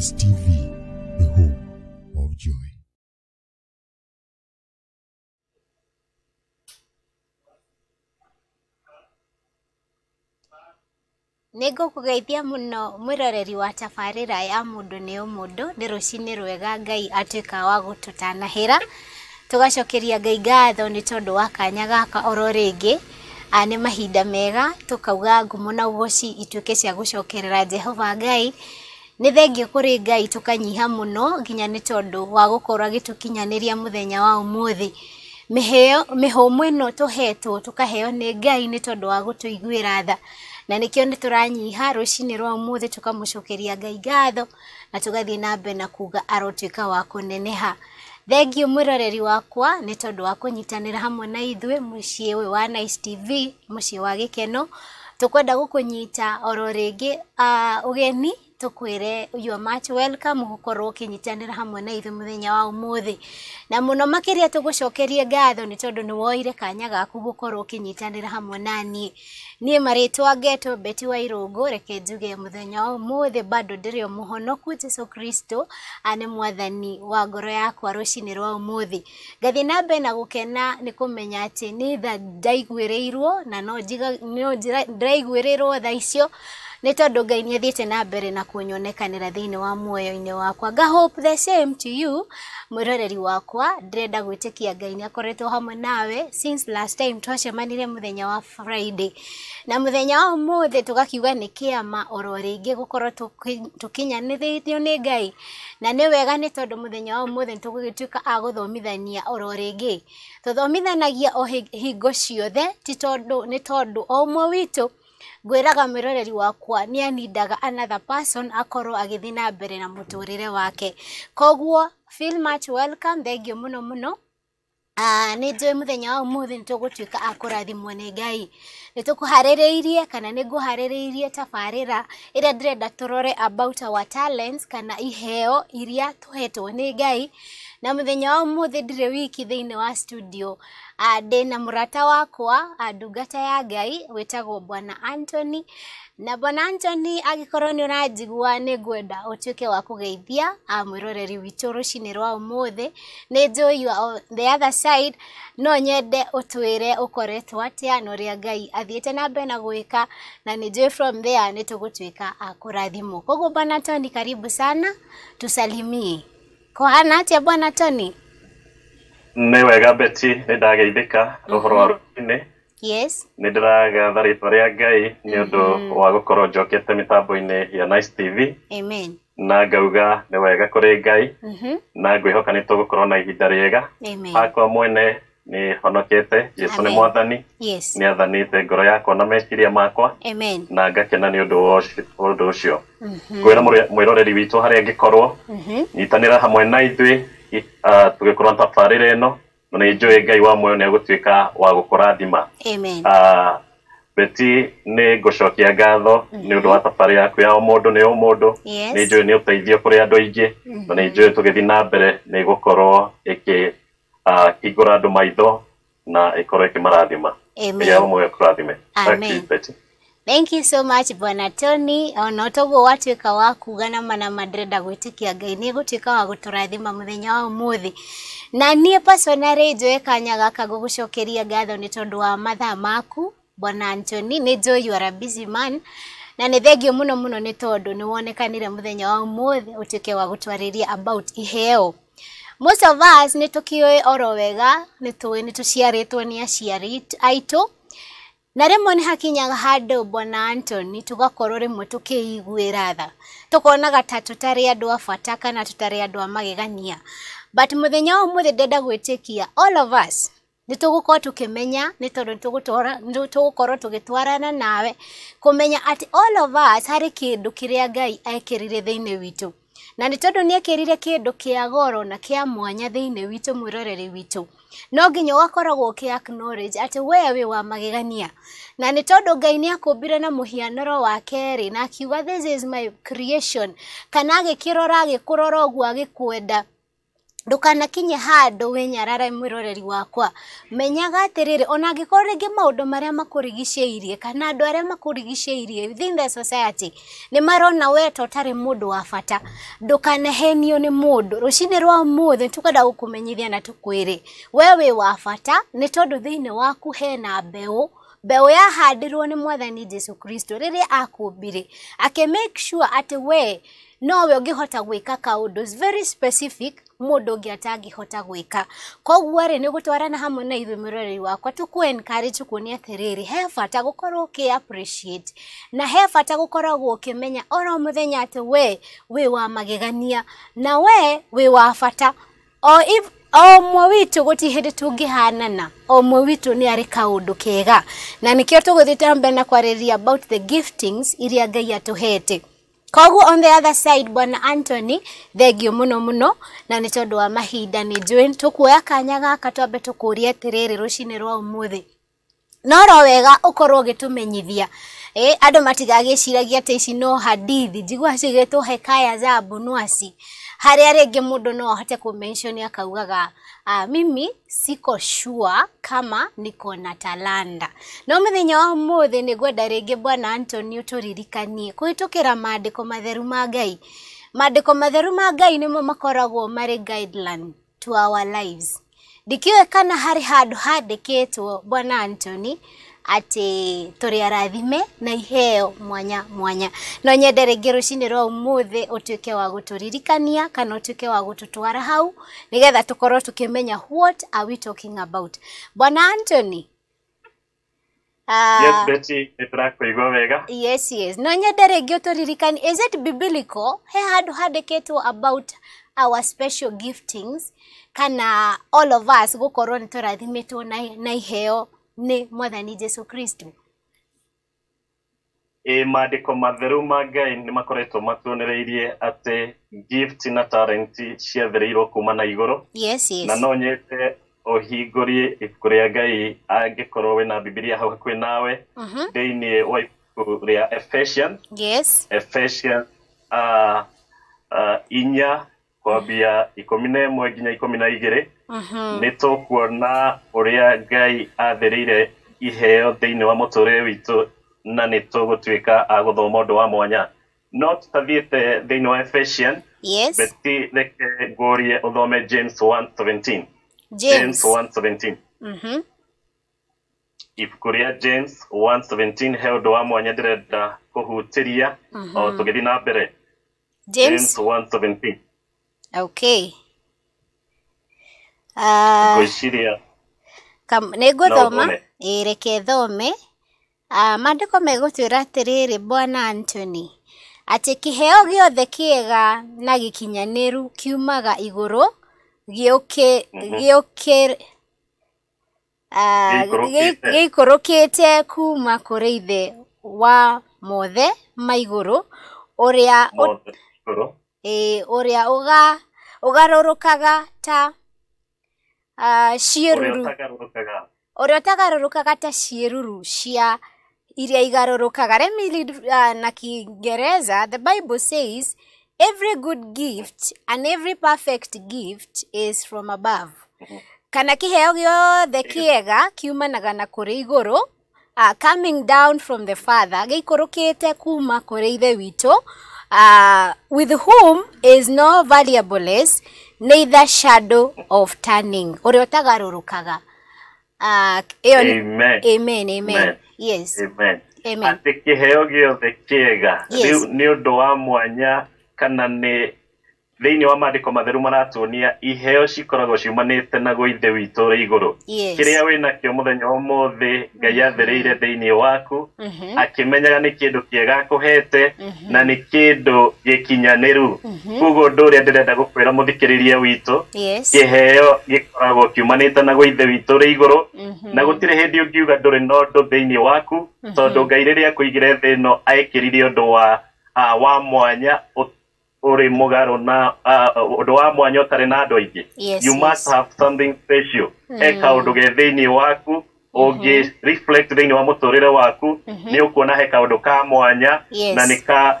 STV, the home of joy. nä ngå kå geithia må no mwä roreri wa tabarä ra ya må ndå nä å må ndå nä rå cinä rwega ngai atuä ka wa gå tå tanahä ra tå gacokeria ngai ngatho nä tondå wa kanya gaka oro rä ngä nä mahinda mega tå kauga ngumo na ugoci ituä ke cia gå cokerera jehova ngai nä thengio kå rä ngai tå kanyiha må no nginya nä tondå wa gå korwo agä tå kinyanä må thenya wa må thä mä håmå ä no tå hetwo tå kaheo nä ngai nä tondå wa gå tå iguä ra tha na nä kä o nä tå ranyiha rå cinä rwa må thä tå kamå cokä ria ngai ngatho na tå gathiä na mbere na kuga arotuä ka wa kå neneha thengio mwiroreri wakwa nä tondå wa kå hamwe na ithuä må ciä å wa nice tv må ciä wa gä keno tå kwenda gå kå nyita oro ngä uh, ah, å geni tukwire you are much welcome gukorwo kinyitanira hamwe na ithu muthenya wa umuthi na muno makiria tugucokerie gatho ni tondu ni woire kanya gaku gukorwo kinyitanira hamwe nani ni maritwa geto beti wa irungu reke njuge muthenya wa umuthi bado ndiri muhono ku Jesu Kristo ane mwathani wa ngoro yakwa rucini rwa umuthi ngathii na mbere na gukena ni kumenya ati ni tha ndaiguirirwo na no njiga no ndiraiguirirwo tha icio nä tondå ngai nä athiä te na mbere na kunyonekanä thä wa muoyo-inä wakwa ga hope the same to you mwiroreri wakwa ndärenda gwä tä kia ngai nä akoretwo hamwe nawe since last time twacemanire må thenya wa friday na må thenya wa må thä tå gakiuga nä kä ama oro rä ngä gå korwo tå kinyanä thä tio nä ngai na nä wega nä tondå må thenya wa må thä nä tå gå gä tuä ka agå thomithania oro rä ngä tå thomithanagia o hingo ciothe ti nä tondå o ũmwe witå ngwiraga mwiroreri wakwa ni anindaga another person akorwo agithii na mbere na muturire wake koguo feel much welcome you muno muno Uh, ah, nä njå må thenya wa må thä nä tå gå tuä ka akå rathimwo nä ngai nä tå kå harä rä irie kana nä ngå harä rä irie tabarä ra ä rä a ndä renda tå rore about our talents kana iheo iria tå hetwo nä ngai na muthenya wa umuthi ndire wiki thiini wa studio ade ah, na murata wakwa adugata ah, ya ngai witagwo bwana Anthony na bwana Anthony agikorwo ni uranjigua ni ngwenda utuike wa kugeithia ah, mwiroreri witu rucini rwa umuthi ni njui the other side no nyende utwire ukoretwo atia na uria ngai athiite na mbere na gwika na ni njui from there ni tugutuika akurathimwo koguo bwana Anthony karibu sana tusalimie kå hana atia bwana toni nä wega beti nä ndageithäka å horo wa mhm. rå-inä nä ndä ragatha rä a ngai nä å ndå wa gå korwo njokete mä tambo-inä ya nice tv Amen. na ngauga nä wega kå rä ngai mhm. na ngwä hoka nä gå korwo na ihinda rä ega akwa mwene nä honokete jesu nä mwathani nä athanä ngoro yakwa na meciria makwa na ngakena nä å ndå å cio mhm. ngwä ra mwä roreri witå harä a ngä korwo mhm. nyitanä ra hamwe na ithuä tå gä korwo tabarä ra ä no na nä njå ngai wa muoyo nä agå tuä ka wa gå kå rathima beti nä ngå cokia ngatho nä å ndå wa tabarä yaku ya o må ndå nä o må ndå nä njå nä å teithio kå rä andå aingä na nä njå tå gä thiä na mbere nä gå korwo ä kä kĩngũra andå maitho na ĩkorwo ĩkĩmarathima ĩrĩa ũmwe kũrathime Thank you so much Bwana Tony. Ona ũtoguo watuĩka wa kuga na mana mandirenda gwĩtĩkia Ngai nĩ gũtuĩka wa gũtũrathima mũthenya wa ũmũthĩ. Na niĩ personally njoe kanya gaka gũgũcokeria ngatho nĩ tondũ wa mathaa maku Bwana Anthony, nĩ njũĩ you are a busy man na nä thengio må no må no nä tondå nä wonekanire må thenya wa må thä å tuä ke wa gå twarä ria about iheo most of us nä tå kä oro wega nä tå ni aciari aitå na rĩmwe nĩ hakinyaga handũ bwana Anthony tũgakorwo rĩmwe ratha tha tũkonaga ta tũtarĩ andũ a bata kana tũtarĩ andũ a magegania but mũthenya wa ũmũthĩ ndenda gwĩtĩkia all of us nĩ tũgũkorwo tũkĩmenya nĩ tondũ tũgũkorwo tũgĩtwarana nawe kũmenya atĩ all of us harĩ kĩndũ kĩrĩa Ngai ekĩrire thĩinĩ witũ na nä tondå nä ekärire kä ndå kä a goro na kä a mwanya thä inä witå mwäroreri witå no nginya ågakoragwo å kä acknowledge atä we wä wa magegania na nä tondå ngai nä mbire na må hianoro wa kerä na akiuga this is my creation kana agä kä rora agä kå rora å guo agä kwenda ndukanakinye handu we nyarara mwiroreri wakwa menyaga atiriri ona angikorwo ringi maundu maria makurigicĩirie kana andu aria makurigicĩirie within the society ni marona we ta ũtarĩ mũndũ wa bata ndũkanehenio nĩ mũndũ rũcinĩ rwa ũmũthĩ tũkwenda gũkũmenyithia na tũkwĩrĩ wewe wĩ wa bata nĩ tondũ thĩinĩ waku hena mbeũ mbeũ yahandirwo ni mwathani Jesu Kristo rĩrĩa akumbire ake make sure ati wee no nowe ngihota gwika kaundu very specific mundu ungi atangihota gwika koguo ri ni gutwarana hamwe na ithu mwiroreri wakwa tuku encourage kuonia atiriri he bata gukorwo uki appreciate na he bata gukoragwo ukimenya oro muthenya ati we wi wa magegania na we wi wa bata o if o mwe witå gå tihä tå o mwe witå nä arä kaå kega na nä kä o tå gå thiä te na kwarä about the giftings iria ngai atå hete koguo on the other side bwana Anthony thengio muno muno na ni tondu wa mahinda ni njui tukuoya kanya gaka twambe tukurie atiriri rucini rwa umuthi ro wega ukorwo gitumenyithia eh andu matigagiciragia ati ici no hadithi njigua cigitwo hekaya za bunuasi harä a rä ngä må ndå no ahote kå akaugaga uh, mimi siko sure kama niko na talanda no muthenya wa muthe ni gwenda ringi bwana antony uturirikanie kuitukira maandiko matheru ma ngai maandiko matheru ma ngai nimo makoragwo mari guideline to our lives ndikiwe kana hari handu handikitwo bwana antony tå rä arathime na iheo mwanya mwanya no nyende rĩngĩ rũcinĩ rwa ũmũthĩ ũtuĩke wa gũtũririkania kana ke wa gå hau nĩgetha tũkorwo tũkĩmenya what are we talking about bwana Anthony Uh, yes, ah, Betty, niturakuigwa wega. Yes, yes. No nyende rĩngĩ ũtũririkani, is it biblical? He handũ handĩkĩtwo about our special giftings kana all of us gũkorwo nĩtũrathimĩtwo na, na iheo nĩ mwathani jesu kristo ĩ maandĩko matheru ma ngai nä makoretwo matuonereirie atä gift na talent ciathereirwo kuma na igå yes, yes. na no nyete rie ibuku a ngai wä na bibilia hau hakuĩ nawe mhm. inä wa ibuku rä a yes. uh, inya kwambia ikumi na ĩmwe nginya ikumi na igĩrĩ nĩ tũkuona ũrĩa ngai athĩrĩire iheo thĩinĩ wa mũtũrĩre witũ na nĩ tũgũtuĩka agũthoma ũndũ wa mwanya no tũtathiĩte thĩinĩ wa efesian yes. beti reke ngũrie ũthome James 1:17 James 1:17 mhm ibuku rĩa James 1:17 he ũndũ wa mwanya ndĩrenda kũhutĩria o mhm. tũgĩthiĩ na mbere James 1:17 okay ah, ngwĩciria uh, nĩ ngũthoma no, ĩ reke thome uh, maandĩko megũtwĩra atĩrĩrĩ bwana antony atĩ kĩheo gĩothe kĩega na gĩkinyanĩru kiumaga igũrũ mhm. ah, gĩikũrũkĩte kuuma kũrĩ ithe wa mothe ma igũrũ ũrĩa ä å uga ugarũrũkaga ta uh, ciĩruru ũrĩa ũtagarũrũkaga ta ciĩruru cia iria igarũrũkaga let me uh, na kiingereza the bible says every good gift and every perfect gift is from above kana kĩheo gĩothe kiega kiumanaga na kuri iguru uh, coming down from the father gĩikũrũkĩte kuma kuri ithe witũ uh, with whom is no variableness neither shadow of turning uria utagarurukaga uh, amen kä heo gä othe kä ega nä å ndå wa mwanya kana nä thĩinĩ wa maandĩko matheru maratuonia iheo cikoragwo ciumanĩte na gwĩ ithe witũ rĩ igũrũ yes. kĩrĩa wĩ nakĩo mũthenya ũmũthĩ ngai mm-hmm. athereire thĩinĩ waku mm -hmm. akĩmenyaga nĩ kĩndũ kĩega akũhete mm -hmm. na nĩ kĩndũ gĩkinyanĩru mm -hmm. koguo ũndũ ũrĩa ndĩrenda gũkwĩra mũthikĩrĩria witũ yes. kĩheo gĩkoragwo kiumanĩte na gwĩ ithe witũ rĩ igũrũ mm-hmm. na gũtirĩ hĩndĩ ũngiuga ndũrĩ na ũndũ thĩinĩ waku tondũ mm-hmm. ngai rĩrĩa akũigire thĩ ĩno ekĩrire ũndũ wa uh, wa mwanya uri mugaro na undu wa mwanya utari na andu aingi you must have something special hmm. eka undu ge thiini waku ungi mhm. reflect thiini wa muturire waku mhm. ni ukuona he kaundu ka mwanya na ni ka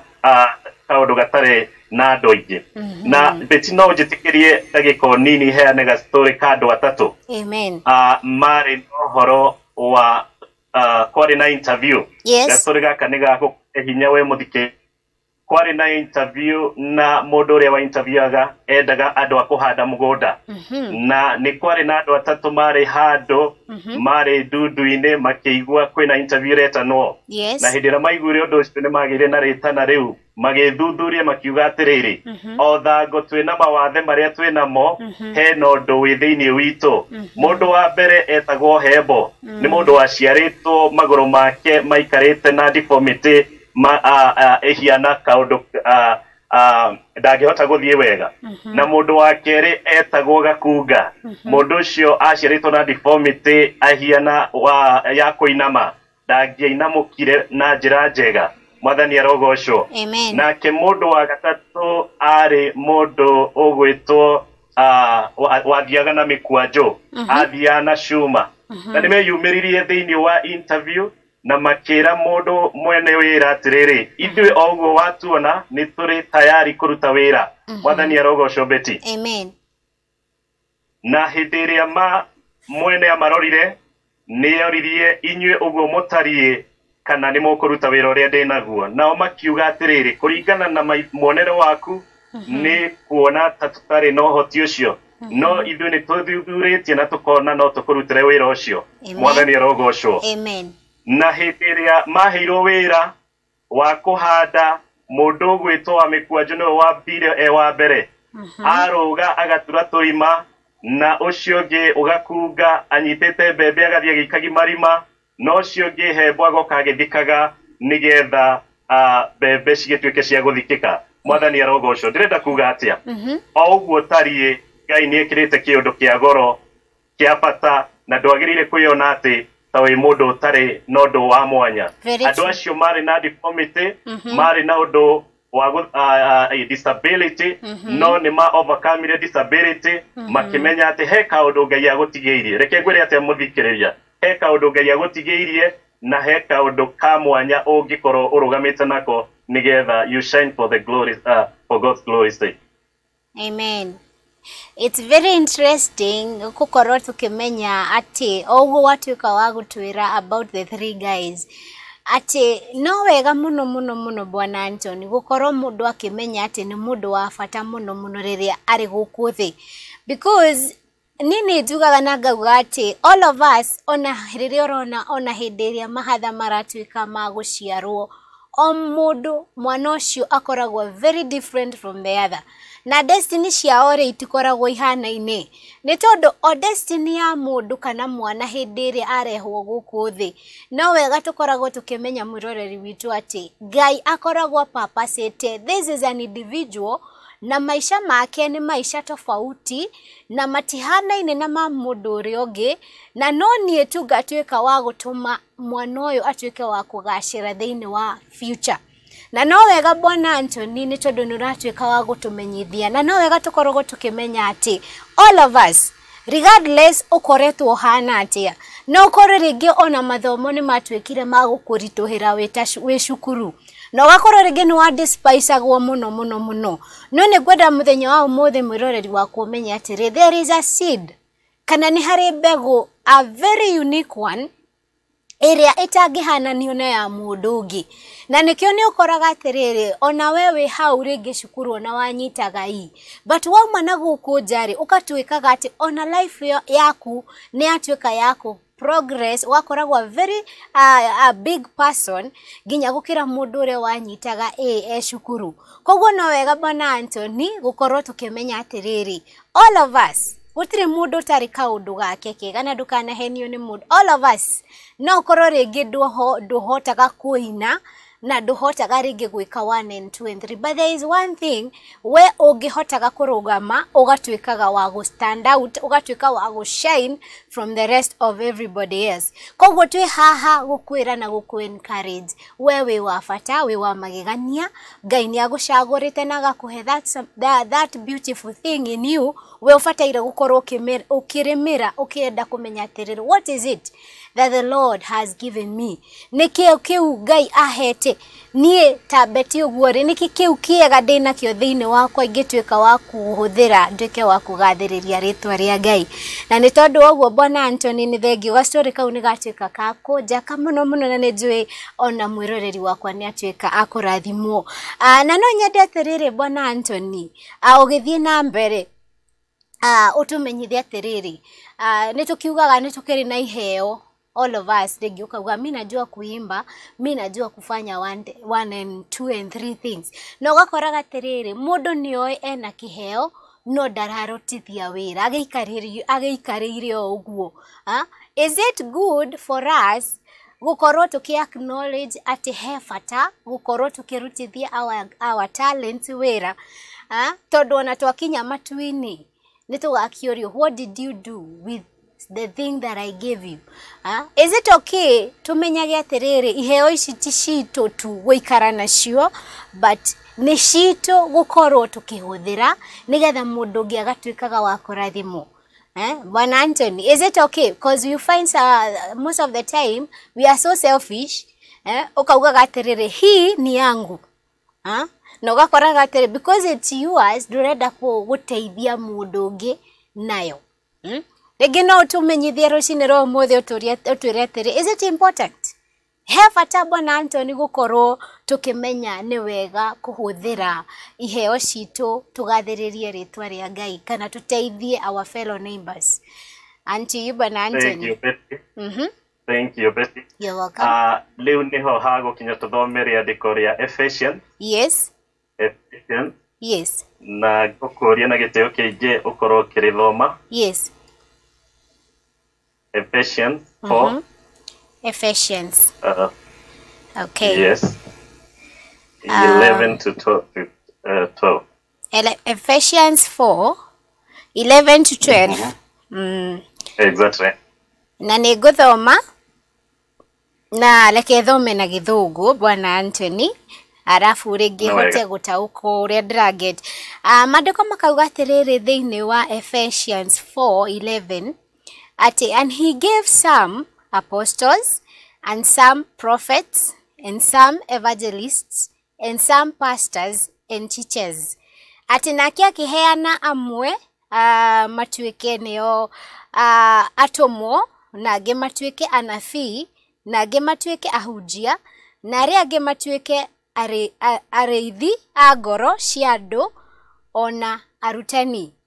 kaundu gatari na andu aingi mhm. na mbiti no njitikirie dagika nini heane gastory ka andu atatu mari na uhoro wa kwarĩ na interview gastory gaka nĩ gagũkũhe hinya we mũthikĩrĩria kwarä na interview na mũndũ ũrĩa wa interviewaga endaga andũ a kũhanda mũgũnda mhm. na nĩ kwarĩ na andũ atatũ marĩ handũ mhm. marĩ ndundu-inĩ makĩigua kwĩ na interview reta no na hĩndĩ ĩrĩa maiguire ũndũ ũcio nĩ magĩire na rĩtana rĩu magĩthuthuria makiuga atĩrĩrĩ mhm. o thango twĩ na mawathe marĩa twĩ namo he na ũndũ wĩ thĩiniĩ witũ mũndũ wa mbere etagwo hembo nĩ mũndũ waciarĩtwo magũrũ make maikarĩte na deformity ĩhiana kaũndũ ndangĩhota guthie wega mhm. na mundu wa kerĩ etagwo gakunga mundu mhm. ucio aciarĩtwo na deformity ahiana wa ya kũinama ndangĩinamũkire na njĩra njega mwathani arogocwo nake mundu wa gatatu arĩ mundu ũgwĩtwo wathiaga na mĩkwanjũ mhm. athiaga na cuma na nĩ meyumĩririe thĩinĩ wa interview na makera mundu mwene wira atiriri ithuĩ oguo watuona nĩ tũrĩ tayari kũruta wĩra mhm. mwathani arogocwo beti amen na hĩndĩ ĩrĩa ma mwene amarorire nĩ oririe inyuĩ ũguo mũtariĩ kana nĩ mũkũruta wĩra ũrĩa ndĩ naguo nao makiuga atĩrĩrĩ kũringana na muonere waku mhm. nĩ kuona ta tũtarĩ na ũhoti ũcio mhm. no ithuĩ nĩ tũthuthurĩtie na tũkona no tũkũrutĩre wĩra ũcio mwathani arogocwo amen na hä ä maheirwo wä ra wa kå handa må ndå å wa mä kuanjå wambire e wa mbere mhm. arå ga agatura tå na å cio å ngä å gakunga anyitä te mbembe agathiä agä marima na å cio å ngä hembo agoka agä thikaga nä getha mbembe cigä tuä ke cia gå thikä ka mwathani arogoco ndä renda kuga atä a mhm. o å guo tariä ngai nä ekä rä te kä å ndå kä a goro kä bata na ndwagä rä ire ta wä må ndå tarä na å ndå wa mwanya andå acio marä na deformity mm-hmm. marä na å ndå wa disability mm-hmm. no nä ma overcome disability mm -hmm. makimenya atä he kaå ndå ngai agåtigäirie reke ngwä rä atä må thikä rä ria he kaå ndå ngai irie na he kaå ndå ka mwanya å ngä korwo å rå gamä te nako nä getha you shine for the glory, uh, for God's glory sake. Amen. It's very interesting atä tukimenya ati watuä ka wa gutwira about the three guys ati no wega muno muno muno bwana ndå akä menya atä ati ni ndå wa bata rä a arä ari kå thä because nini njugaga na ngauga ati all of us ona riria urona ona rä a mahatha ka ma ciarwo o ndå mwana ucio akoragwo very different from the other na destiny ciao rä itikoragwo ihanaine nä tondå o destiny ya må kana mwana hä ä arehwo gå thä no wega tå koragwo tå kä menya mwäroreri witå atä ngai akoragwo papacite this is an individual na maisha make ni maisha tofauti na ine na ma mundu uria ungi na no nie tu ngatuika wa gutuma mwana uyu atuike wa kugacira thiini wa future na no wega bwana Anthony nä tondå nä å ratuä wa gå tå menyithia na no wega tå koragwo tå kä menya atä all of us regardless ukoretwo hana atia no ukore ringi ona mathomo ni matwikire we shukuru no cukuru na ni wa despise wadispaicagwo muno muno muno no ne ngwenda muthenya wa ũmũthĩ mwĩroreri waku ũmenye atĩrĩ there is a seed kana ni harĩ mbegũ a very unique one ĩrĩa ĩtangĩhananio na ya mũndũ ũngĩ na nikio ni ukoraga atĩrĩrĩ ona we wĩ hau rĩngĩ cukuru ona wanyitaga i but wauma na gũkũ nja-rĩ ũkatuĩkaga ona life yaku nĩ yatuĩka yaku progress wakoragwa very uh, a big person ginya gukira mũndũ ũrĩa wanyitaga e e cukuru koguo no wega bwana Anthony gũkorwo tũkĩmenya atĩrĩrĩ all of us gutire mundu tari kaundu gake kega na ndukana henio ni mundu all of us no kororo ringi duho duhotaga kuina na nduhotaga ringi gwika 1 and 2 and 3 but there is one thing we ungihotaga kurugama ugatuikaga wa gu stand out ugatuika wa gu shine from the rest of everybody else koguo twi haha gukwira na guku encourage we wi wa bata wi wa magegania ngai ni agucagurite na agakuhe that, that, that beautiful thing in you we ubataire gukorwo ukiremera ukienda kumenya atiriri what is it that the lord has given me niki kiu ngai ahete atĩ niĩ ta mbeti ũguo rĩ nĩ kĩu kĩega ndĩnakĩo thĩinĩ wakwa ingĩtuĩka wa kũhũthĩra nduĩke wa kũgathĩrĩria rĩtwa rĩa Ngai na nĩ tondũ woguo bwana Anthony nĩ thengiũ story kau nĩ gatuĩka ka kũnjaka mũno mũno na nĩ njũĩ ona mwĩroreri wakwa nĩ atuĩka akũrathimwo na no nyende atĩrĩrĩ bwana Anthony ũgĩthiĩ na mbere ũtũmenyithie atĩrĩrĩ nĩ tũkiugaga nĩ tũkĩrĩ na iheo all of us degeuka kwa mi najua kuimba mi najua kufanya one, one and two and three things na ũgakoraga atĩrĩrĩ mũndũ nĩoĩ ena kiheo no ndararutithia wĩra agĩikarĩire o ũguo ah, is it good for us gukorwo tuki acknowledge ati he bata gukorwo tukirutithia our, our talents wira ah, tondu ona twakinya matu nitugakiorio what did you do with the thing that I gave you huh? Ah, is it okay tumenyage atiriri iheo ici ti citå tu guikara nacio but nä citå gukorwo tukihuthira nigetha mundu ngi agatuikaga wa kurathimwo Eh? Bwana Anthony, is it okay? Because you find uh, most of the time we are so selfish. Eh? Ukaugaga atiriri hii ni yangu. Huh? Ah, na ugakoraga atiriri because it's yours ndurenda guteithia mundu ngi nayo. Hmm? rĩngĩ no ũtũmenyithie rũcinĩ rwa ũmũthĩ ũtwĩre atĩrĩ is it important he bata bwana antony gũkorwo tũkĩmenya nĩ wega kũhũthĩra iheo citũ tũgathĩrĩrie rĩtwa ria ngai kana tũteithie our fellow neighbors anti you bwana antony mm-hmm. Thank you, Betty. You're welcome. Uh, ah, leo niho ha gukinya tuthome riandiko ria Ephesians. Yes. Ephesians. Yes. Na gukuria na gitio kingi ukorwo ukirithoma. Yes. Ephesians four. Mm -hmm. Ephesians. Uh, okay. Yes. Um, uh, 11 to twelve. Uh, 12. Ephesians four, eleven to twelve. Mm -hmm. mm. Exactly. Na nä ngå thoma na reke thome na gä thå ngå bwana Anthony arabu rä ngä hote gå taå rä a ndä rangä ah, mandä ko makauga atä rä rä thä inä wa Ephesians 4, 11 ati and he gave some apostles and some prophets and some evangelists and some pastors and teachers ati nake akiheana amwe uh, matuike nio uh, ah, atomwo na angä matuä anabii na angä matuä ahunjia na arä angä matuä areithi arä, arä a ngoro cia andå ona arutani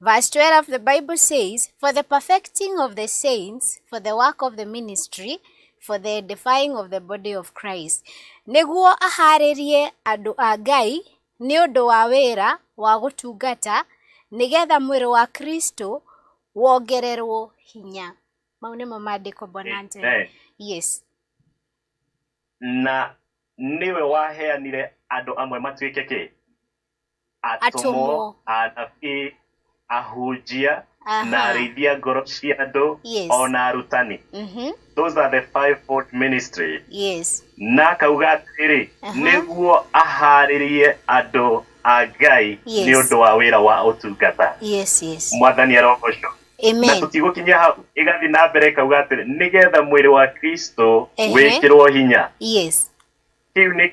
Verse 12 of the Bible says, For the perfecting of the saints, for the work of the ministry, for the defying of the body of Christ. Neguo aharerie adu agai, Ngai wawera, ũndũ wa wĩra wa wa Kristo wongererwo hinya. Mau nĩmo maandĩko Bonante. Yes. Na niwe wahea nile adu amwe matuĩke Atomo. Atomo. Atomo ahunjia na arĩithia ngoro cia yes. ona arutani mm -hmm. those are the five fold ministry yes. na akauga atĩrĩ uh -huh. nĩguo aharĩrie andũ a ngai yes. nĩ ũndũ wa wĩra wa ũtungata yes, yes. mwathani arogocwo na tũtigũkinya hau ĩgathiĩ na mbere ĩkauga atĩrĩ nĩgetha mwĩrĩ wa kristo wĩkĩrwo hinya yes. kä rä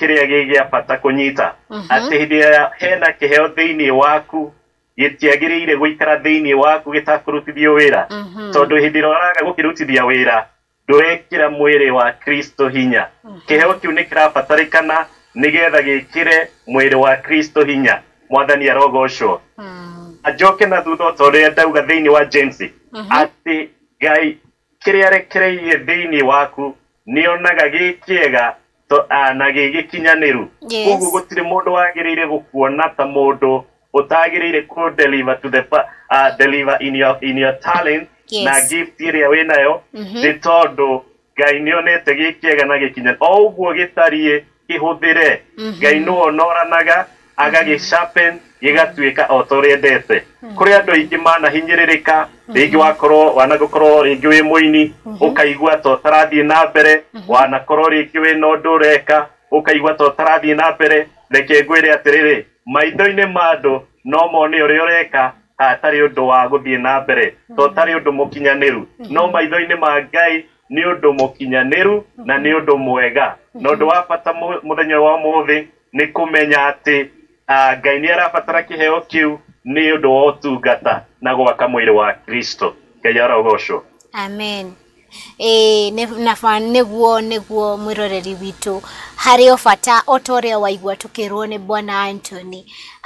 a gä gä a bata kũnyita mm -hmm. atĩ hĩndĩ ĩrĩa hena kĩheo thĩinĩ waku gitiagiriire guikara thiini waku gitakurutithio wira mhm. tondu hindi roraga gukirutithia wira ndurekira mwiri wa kristo hinya mhm. kiheo kiu nikirabatarikana nigetha gikire mwiri wa kristo hinya mwathani arogocwo ajoke mhm. na thutha ta uria ndauga thiini wa jensi ati ngai kiria arekereirie thiini waku nionaga gikiega ah, na gĩgĩkinyaniru koguo gũtirĩ mũndũ wagĩrĩire gũkuona ta mũndũ utagirire ku deliver to the uh, deliver in your in your talent yes. na gift iria we nayo mm-hmm. ni tondu ngai nä onete gä kä na gä kinya mm-hmm. mm-hmm. o å guo gä tariä kä hå thä re ngai nä wonoranaga agagä gä gatuä ka o tå rä endete kå rä andå aingä manahinyä rä rä ka rä ngä wakorwo wanagå to tarathiä na mbere wana rä ngä wä na å ndå to tarathiä na mbere leke ngwä atiriri maitho-inä ma andå no mone å rä a å reka å ndå wa gå thiä na mbere hmm. to tarä å ndå må kinyanä ru hmm. no maitho-inä ma ngai nä å ndå må kinyanä ru na nä å mwega na å hmm. ndå wa bata må thenya wa må thä nä kå menya atä ngai nä arabatara kä heo kä u nä å ndå wa å tungata na gwaka mwä rä wa kristo ngai arogocwo amen ĩĩ eh, nĩguo mwä roreri witå harä o bata o ta a waigua tũkĩrwo nĩ bwana antony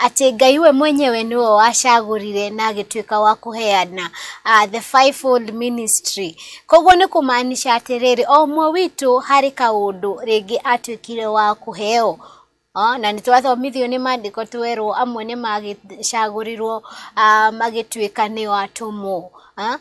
atä Ngai we mwenyewe wacagå rire na ka wa kũheana uh, the fivefold ministry koguo atä rä rä o kaå ndå rä ngä atuä kire wa kũheo Oh, na nä twathomithio nĩ maandĩko twerwo amwe nĩ magĩcagũrirwo uh, ah, nä nĩo atũmwo uh?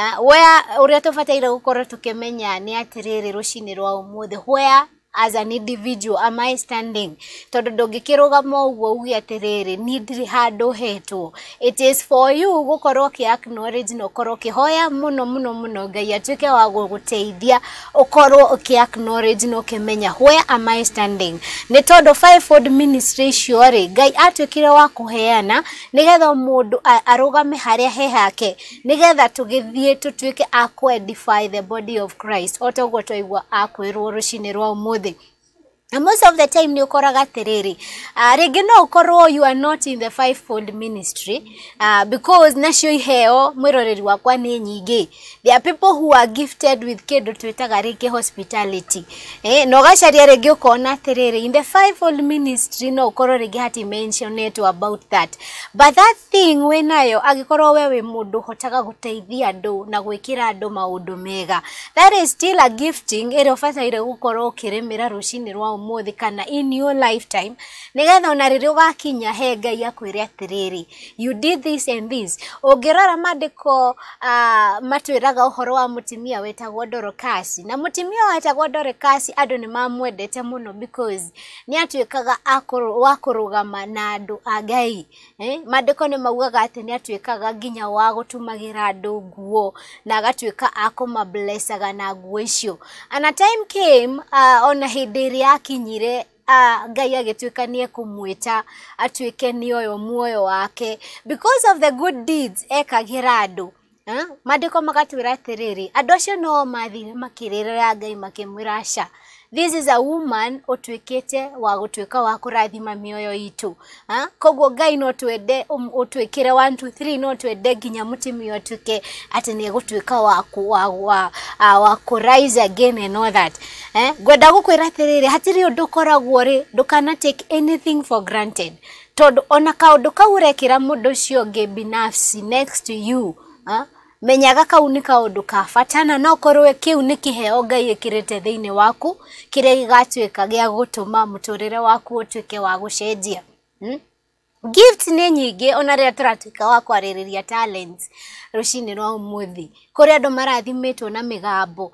uh, where uria tubataire gukorwo tukimenya ni atiriri rucini rwa umuthi where as an individual am I standing tondu ndungikirugama uguo uge atiriri ni ndiri handu hetwo it is for you gukorwo ki acknowledge na ukorwo kihoya muno muno muno ngai atuike wa guguteithia ukorwo uki acknowledge na ukimenya where am I standing ni tondu fivefold ministry icio ri ngai atuikire wa kuheana nigetha mundu arugame haria he hake nigetha tugithie tutuike a identify the body of Christ otoguo twaigua akwirwo rucini rwa umuthi de... And most of the time ni å koraga uh, rä no å you are not in the fivefold ministry uh, because nacio iheo mwä roreri wakwa ni nyingä there are people who are gifted with kä ndå twä hospitality eh, na å gacaria rä ngä å kona in the fivefold ministry no å korwo hati mention it about that but that thing we nayo agä korwo we wä må ndå hotaga gå teithia na gwä kä ra mega that is still a gifting ä rä å bataire gå korwo å kä rä rwa muthi kana in your lifetime nigetha ona rä rä å gakinya he ngai akwä atiriri you did this and this ungirora mandiko uh, ah, matwiraga uhoro wa mutimia wetagwo dorokasi na mutimia wetagwo dorokasi andu ni mamwendete muno because ni atuikaga wa kurugama na andu a ngai eh? mandiko ni maugaga ati ni atuikaga nginya wa gutumagira andu nguo na agatuika akumablessaga na nguo icio a time came uh, ona hindi ria akinyire ngai agĩtuĩka nĩ ekũmwĩta atuĩke nĩ oyo muoyo wake because of the good deeds ekagira andũ mandĩko magatwĩra atĩrĩrĩ andũ acio no o mathire makĩrĩrĩra ngai makĩmwĩra aca this is a woman utwikite wa ka wa kurathima mioyo itu ha koguo ngai no twende um, utwikire 1 2 3 no twende nginya mutimio tuke ati ni gutwika wa wa wa, uh, wa ku rise again and all that eh gwenda gukwira rä hatiri ndå koragwo ri ndukana take anything for granted tondu ona kaundu kau urekira mundu ucio ngi binafsi next to you ha menyaga kau nä kaå ka no korwe kä u nä kä heo ngai ä kä rä te thä inä waku kä rä a gutuma ka gä tå ma må tå rä re waku å wa gå hmm? gift nä nyingä ona rä a tå ratuä ka wa kwarä rä ria cinä rwa må thi kå rä andå marathimä two na mä gambo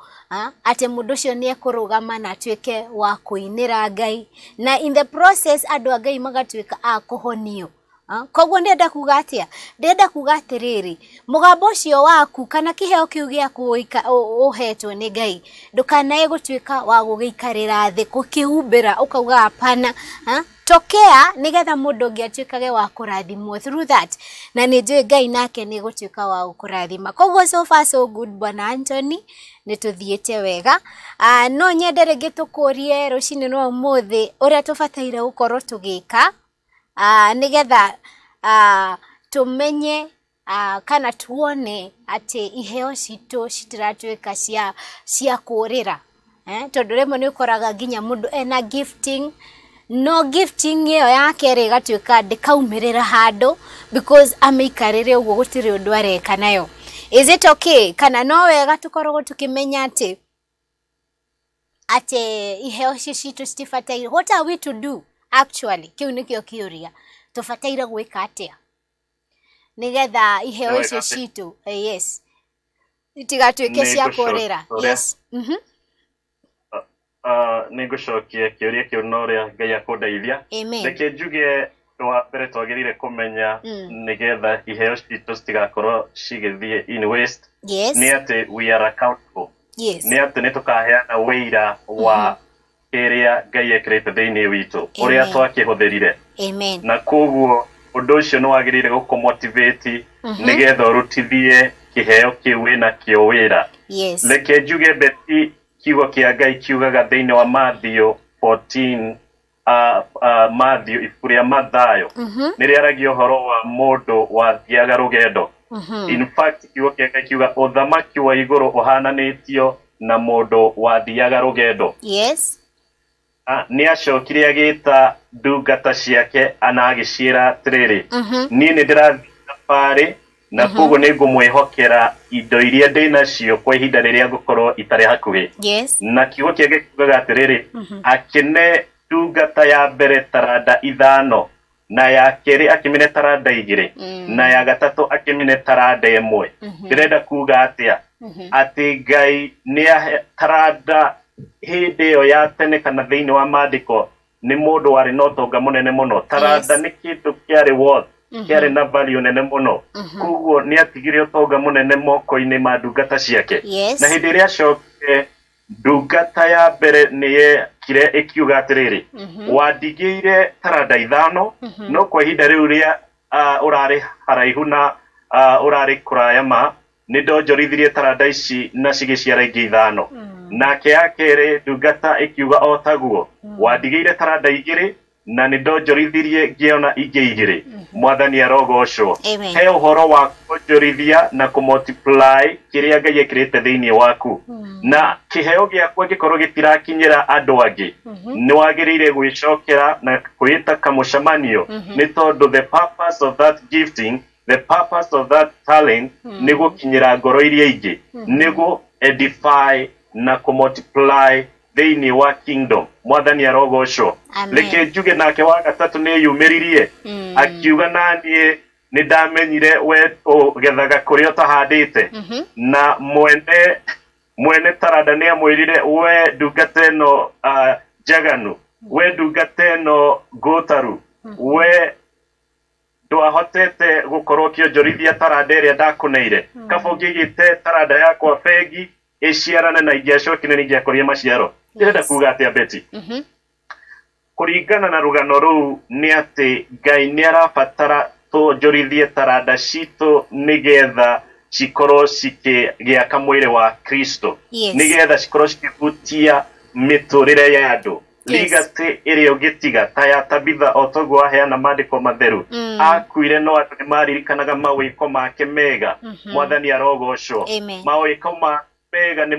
atä må ndå å cio nä ekå rå gama na atuä ke wa kuinira inä ra ngai na in the process andå a ngai magatuä ka akå honio koguo ndienda kuga atia ndienda kuga atiriri mugambo ucio waku kana kiheo kiu giaku uhetwo ni ngai ndukanae gutuika wa gugiikarira thi gukiumbira ukauga hapana tokea nigetha mundu ngiatuikage atuikage wa kurathimwo through that na ni njui ngai nake ni gutuika wa gukurathima koguo so far so good bwana Anthony ni tuthiite wega uh, no nyende ringi tukurie rucini no umuthi uria tubataire gukorwo tugika Ah, nigetha ah, tumenye uh, ah, kana tuone atä iheo citå citiratuä cia cia kå rä ra eh? tondå rä mwe nä å koraga nginya må ndå ena gifting no gifting ä yo yakerä ĩgatuä ka ndäkaumä rä ra because amĩikarä rä å guo gå tirä å ndå areka nayo is it okay kana no wega tå koragwo tå kä menya atä iheo cio citå citibataire what are we to do actually kiu gwä kiuria atä a atia getha iheo icio citå eh, yes ke cia kurira yes mhm uh, uh, nä ngå cokia kä å ria kä u na å rä a ngai akå ndeithia kä njuge wa mbere twagä kå menya mm. nä getha iheo citå citigakorwo cigä thiä nä atä nä atä nä tå kaheana wä ira wa mm-hmm iria ngai ekirite thiini witu uria twakihuthirire na koguo undu ucio ni wagirire gukumotivati mhm. nigetha urutithie kiheo kiu wina kio wira reke njuge beti kiugo kia ngai kiugaga thiini wa mathio 14 uh, uh, mathio ibuku rĩa mathayo mm -hmm. nä rä aragia å horo wa må ndå wathiaga rå mhm. in fact -hmm. kiugo kiuga å thamaki wa igå rå å hananä tio na må ndå wathiaga rå gendo yes. Ah, nä acokire agä ta ndungata ciake ana agä ciä rä mhm. niä nä ndä rathiä thabarä na mhm. koguo nä ngå hokera indo iria ndä nacio kwa ihinda rä rä a ngå korwo itarä hakuhä na kiugo kä angä kugaga atä rä rä mhm. akene ndungata ya mbere taranda ithano na ya kerä akä mä ne taranda igä rä mm. na ya gatatå akä mä ne taranda ä mwe ndä renda kuga atä a atä ngai nä taranda hĩndĩ ĩyo yatenekana thĩinĩ wa maandĩko ni mũndũ warĩ na ũtonga munene muno taranda nĩ kĩndũ kĩarĩ worth mm-hmm. kĩarĩ na value nene muno mm-hmm. koguo ni atigire ũtonga munene moko ini ma ndungata ciake na hĩndĩ ĩrĩa acokire ndungata ya mbere nĩ yekire ĩkiuga atĩrĩrĩ mm-hmm. wandigĩire taranda ithano no kwa ihinda rĩu rĩa ũrarĩ haraihu na ũrarĩ kuraya ma nĩ ndonjorithirie taranda ici na cigiciara ingi ithano mm nake ya kerä ndungata kiuga o taguo hmm. ire taranda rä na nä ndonjorithirie ingä igä rä hmm. mwathani arogocwo he horo wa kuonjorithia na kũmultiply kĩrĩa ngai thä inä waku hmm. na gä gĩakwa gĩkorwo korwo gä tirakinyä ra andå angä na wagä rä ire gwä the purpose of that gifting the purpose of that talent kinyä ra ngoro iria ingä nä edify na kumultiply thini wa kingdom mwathani arogocwo reke njuge nake wa gatatu nä yumä mm. akiuga naniä nä ndamenyire we gethaga kå rä a tahandä te mm -hmm. na mwene mwene taranda nä amwä rire we ndungata no uh, njaganu mm -hmm. we ndungata ä no ngåtaru -hmm. we ndwahotete gå korwo å kä onjorithia taranda ä rä a ndakå neire mm-hmm. kaba gä te taranda yakwa bengi iciarane na ingĩacokire nĩ ingĩakorire maciaro ndĩrenda yes. kuga atĩa beti mm mm-hmm. na rũgano rũu nĩ atĩ ngai nĩ arabatara tuonjorithie taranda citũ nĩgetha cikorwo cikĩgĩaka mwĩrĩ wa kristo yes. nĩgetha cikorwo cikĩhutia mĩtũrĩre ya andũ ligate yes. ĩrĩa ũngĩtiga ta ya tabitha o toguo aheana maandĩko matheru mm. akuire no andũ nĩ maririkanaga mawĩko make mega mm mwathani arogocwo mawĩko make mega nä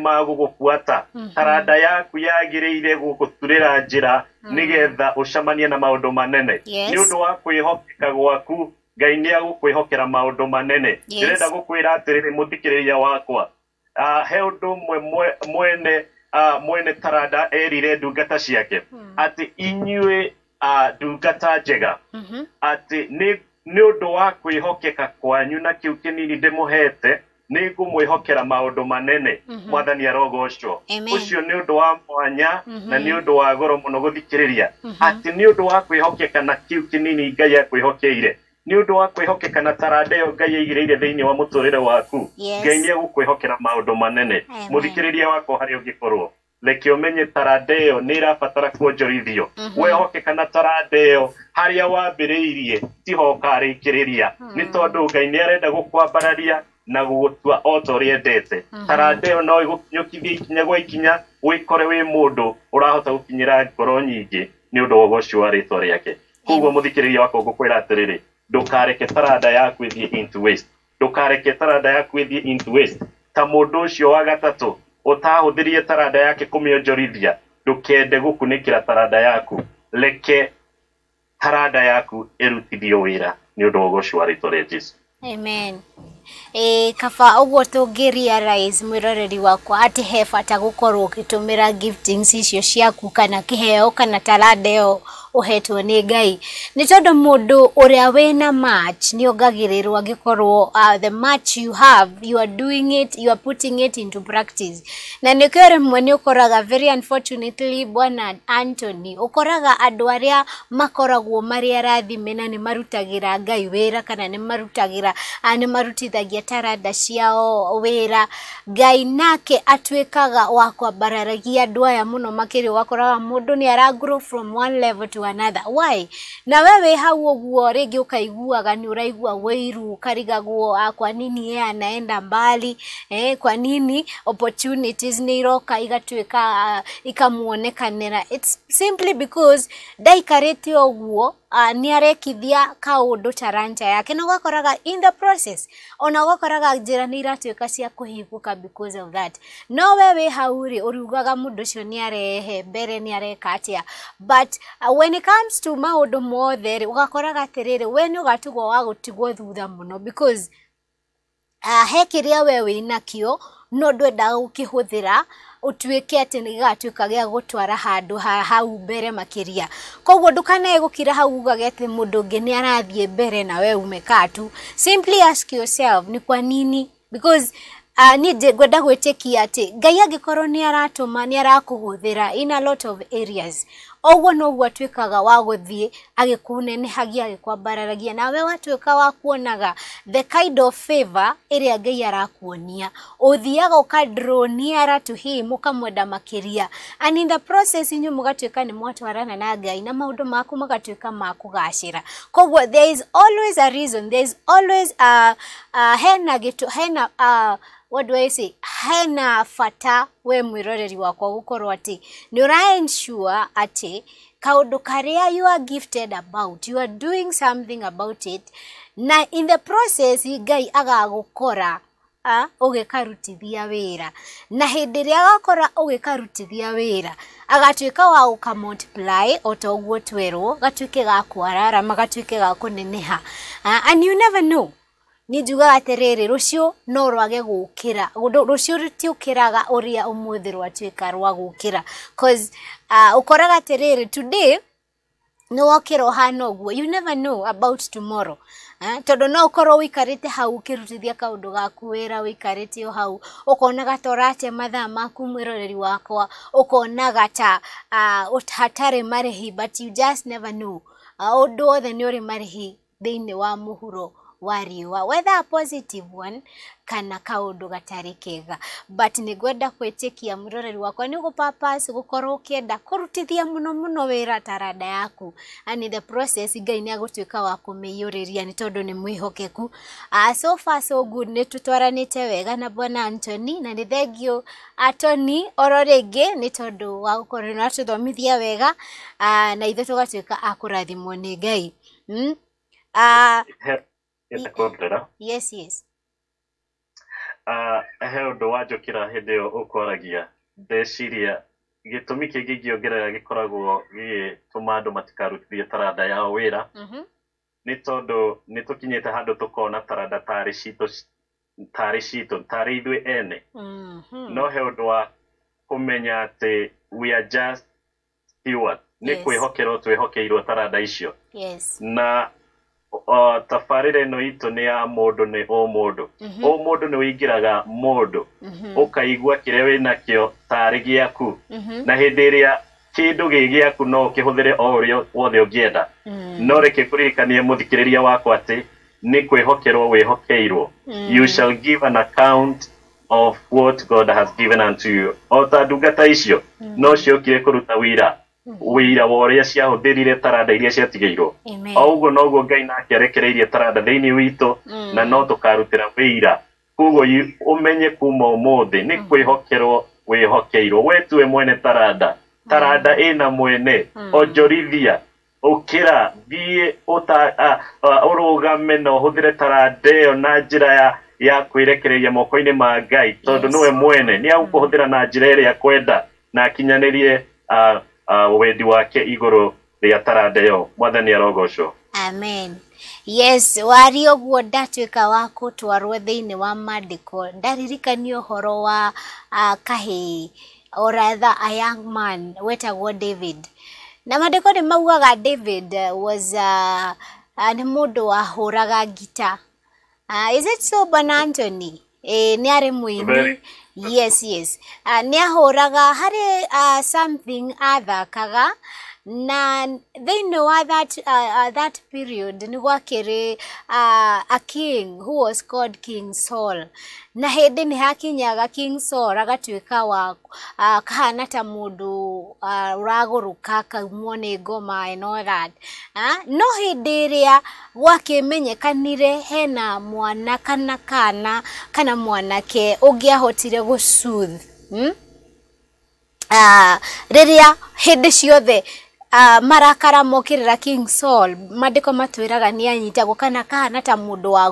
buata mm-hmm. taranda yaku yagä ire gå turä njä mm-hmm. nigetha å na maå ndå manene nä å ndå wa kwä hokeka gwaku ngai nä agå kwä hokera maå ndå manene ndä renda gå kwä ra atä rä rä må thikä rä ria wakwa ah, he å ndå mwe mwene ah, mwene taranda erire ndungata ciake hmm. atä inyuä ah, ndungata njega atä nä å ndå wa kwä hokeka kwanyu na kä u kä nini ndä må hete nä ngå mwä hokera maå ndå manene mhm. mwathani mm arogocwo å cio nä å ndå wa mwanya mm -hmm. na nä å ndå wa goro må no gå thikä rä ria mhm. atä nä å ndå wa kwä hokeka na kä u kä nini ngai akwä hokeire nä å ndå wa kwä hokeka na taranda ä yo ngai aigä rä ire thä wa må tå rä re waku ngai nä egå kwä hokera maå ndå manene må thikä rä ria wakwo harä a å ngä korwo reke menye taranda ä yo nä ĩrabatara kuonjorithio mhm. wehokeka na taranda ä yo harä a wambä rä irie tiho kä rä ria nä tondå ngai nä arenda gå kwambararia na gugutua o ta tarande endete mhm. taranda ä yo no gukinyukithie ikinya gwa ikinya wikore wi mundu urahota gukinyira ngoro nyingi ni undu ndå wa gåcua rä ake koguo må thikä rä ria wakwa ngå kwä ra atä rä rä taranda yaku ä ndåkareke yaku ta må ndå å cio wa gatatå å taranda yake kå mä onjorithia ndukende gukunikä taranda yaku reke taranda yaku ä wira wä ra nä å jesu Amen. Ĩĩ kaba ũguo tũngĩ realize mwĩroreri wakwa atä he bata tå mä giftings icio ciaku kana heo kana taranda uhetwo ni ngai ni tondå må ndå å na match ni ongagä angikorwo uh, the match you have you are doing it you are putting it into practice na ni kä rĩmwe nä å very unfortunately bwana Anthony ukoraga koraga andå makoragwo mari arathi mena ni marutagira ngai wä kana ni marutagira ra uh, nä marutithagia taranda ciao wä ra ngai nake atuä kaga wa kwambararagia andå aya må no wakoraga må ni ara grow from one level to another why na wewe hau uguo rĩngĩ ũkaiguaga nĩ ũraigua wĩiru ũkarigagwo ah, kwa nini ye anaenda mbali eh, kwa nini opportunities nĩ iroka igatuĩka uh, ah, ikamuonekanĩra it's simply because ndaikarĩte ũguo uh, ah, nä arekithia kaundu taranta yake na gakoraga in the process ona ũgakoraga njĩra nĩ iratuĩka cia kũhingũka because of that no we we hau urugaga mundu cio ni arehe mbere ni areka atĩa but uh, when it comes to maũndũ mothe ugakoraga ũgakoraga we ni ũgatugwo wa gũtigwo thutha muno because uh, he kĩrĩa we wĩ nakĩo no ndwendaga gũkĩhũthĩra utuike ati nä gägatuä gä a gå twara handå ha hau mbere makä koguo ndukanae gukira kira hau ugage atä må ndå å ngä nä arathiä mbere na we umekatu simply ask yourself ni kwa nini because uh, ni ngwenda gwä tä kia atä ngai angä korwo nä aratå ma nä arakå thä ra in a lot of areas oguo noguo atuĩkaga wa gũthiĩ agĩkunenehagia agĩkwambararagia nawe watuĩka wa kuonaga the kind of favor ĩrĩa ngai arakuonia ũthiaga ũkadraw nearer to him ũkamwenda makiria and in the process inyu mũgatuĩka nĩ mwatwarana na ngai na maũndũ maku magatuĩka ma kũgacĩra koguo there is always a reason there is always a, a hena gitu hena a, what do I say hena fata we mwiroreri wakwa gukorwo ati ni ura ensure ati kaundu karia you are gifted about you are doing something about it na in the process ngai agagukora ugikarutithia wira na hindi ria agakora ugikarutithia wira agatuika wa uka multiply ota twerwo gatuike ga kwararama gakuneneha and you never know ni njugaga atiriri rucio no rwage gukira rucio rutiukiraga uria umuthi rwatuika rwa gukira cause ukoraga uh, atiriri today nä wokera åhana å you never know about tomorrow eh? tondå no å korwo wä ikarä te hau å kä rutithia kaå gaku wä ra wä ikarä hau å konaga torate mathaa maku mwä roreri wakwa å konaga ta uh, hatarä marä hi but you just never know å uh, ndå wothe nä å rä marä hi thä inä wa må huro wa riũa whether a positive one kana kaundu gatari kega but ni ngwenda kwä muroreri wakwa nä gå papas gå korwo å kurutithia muno muno må tarada må no wä yaku and the process ngai ni agå wa kå ni iyå ni mwihokeku uh, ah, so far so good ni tå te wega na bwana antony na ni thank you oro rä ngä nä tondå wa gå korwo nä wega uh, na ithe tå gatuä ka akå rathimwo ngai mm? uh, ä te kå ¿ah? yes yes uh, he å ndå wanjåkĩra hĩndĩ ä yo å kwaragia ndeciria gä koragwo ngĩongerera tå ma andå matikarutithie taranda yao mm-hmm. nä tondå nä tå kinyä te handå tå kona taranda tarä citå tarä ithuä ene mm-hmm. no he å ndå wa kå menya atä nä kwä hokerwo twä hokeirwo taranda icio na tabarĩra ĩno itũ nĩ ya mũndũ nĩ o mũndũ mhm. o mũndũ nĩ wĩingĩraga mũndũ mhm. ũkaigua kĩrĩa nakĩo tarĩ gĩaku mhm. na hĩndĩ ĩrĩa kĩndũ gĩ gĩaku no ũkĩhũthĩre o ũrĩa wothe ũngĩenda no reke kũririkanie mũthikĩrĩria wakwa atĩ nĩ kwĩhokerwo wĩhokeirwo you shall give an account of what God has given unto you o ta ndungata icio no ciokire kũruta wĩra wira wa å rä a ciahåthä taranda iria ciatigä irwo o å guo noguo ngai nake arekereirie taranda thä inä witå mm. na no tå karutä ra wä koguo å menye kuma å må mm. thä nä kwä hokerwo wä hokeirwo we mwene taranda taranda ä mm. na mwene onjorithia å kä ra thiä å rå game na å hå thä re taranda ä yo na njä ra ya ya kwä rekereria moko ini ma ngai tondå nä we mwene nä agå hå thä ra na njä ra ä rä a kwenda na akinyanä rie wendi wake iguru rĩa taranda yo mwathani arogocwo amen yes wari ũguo ndatuĩka wako gũtwarwo thĩinĩ wa mandĩko ndaririkania horo wa uh, kahĩĩ or rather a young man wetagwo david na mandĩko nĩ maugaga david was uh, uh, nĩ mũndũ wahũraga ngita uh, is it so bana antony ni nĩ mwini yes yes uh, ah, nä raga harä uh, ah, something athakaga na thĩinĩ wa that, uh, uh, that period ni gwakĩrĩ uh, a king who was called king Saul na hĩndĩ ni hakinyaga king Saul agatuika wa uh, kahana ta mũndũ uh, ũragũrũka kaumwo nĩ ngoma and all that uh, no hĩndĩ ĩrĩa gwakĩmenyekanire hena mwana kana kana kana mwanake ũngĩahotire gũsooth hmm? uh, rĩrĩa hĩndĩ ciothe uh, marakara mokirira King Saul madiko matwiraga ni anyitagwo kana kana ta mundu wa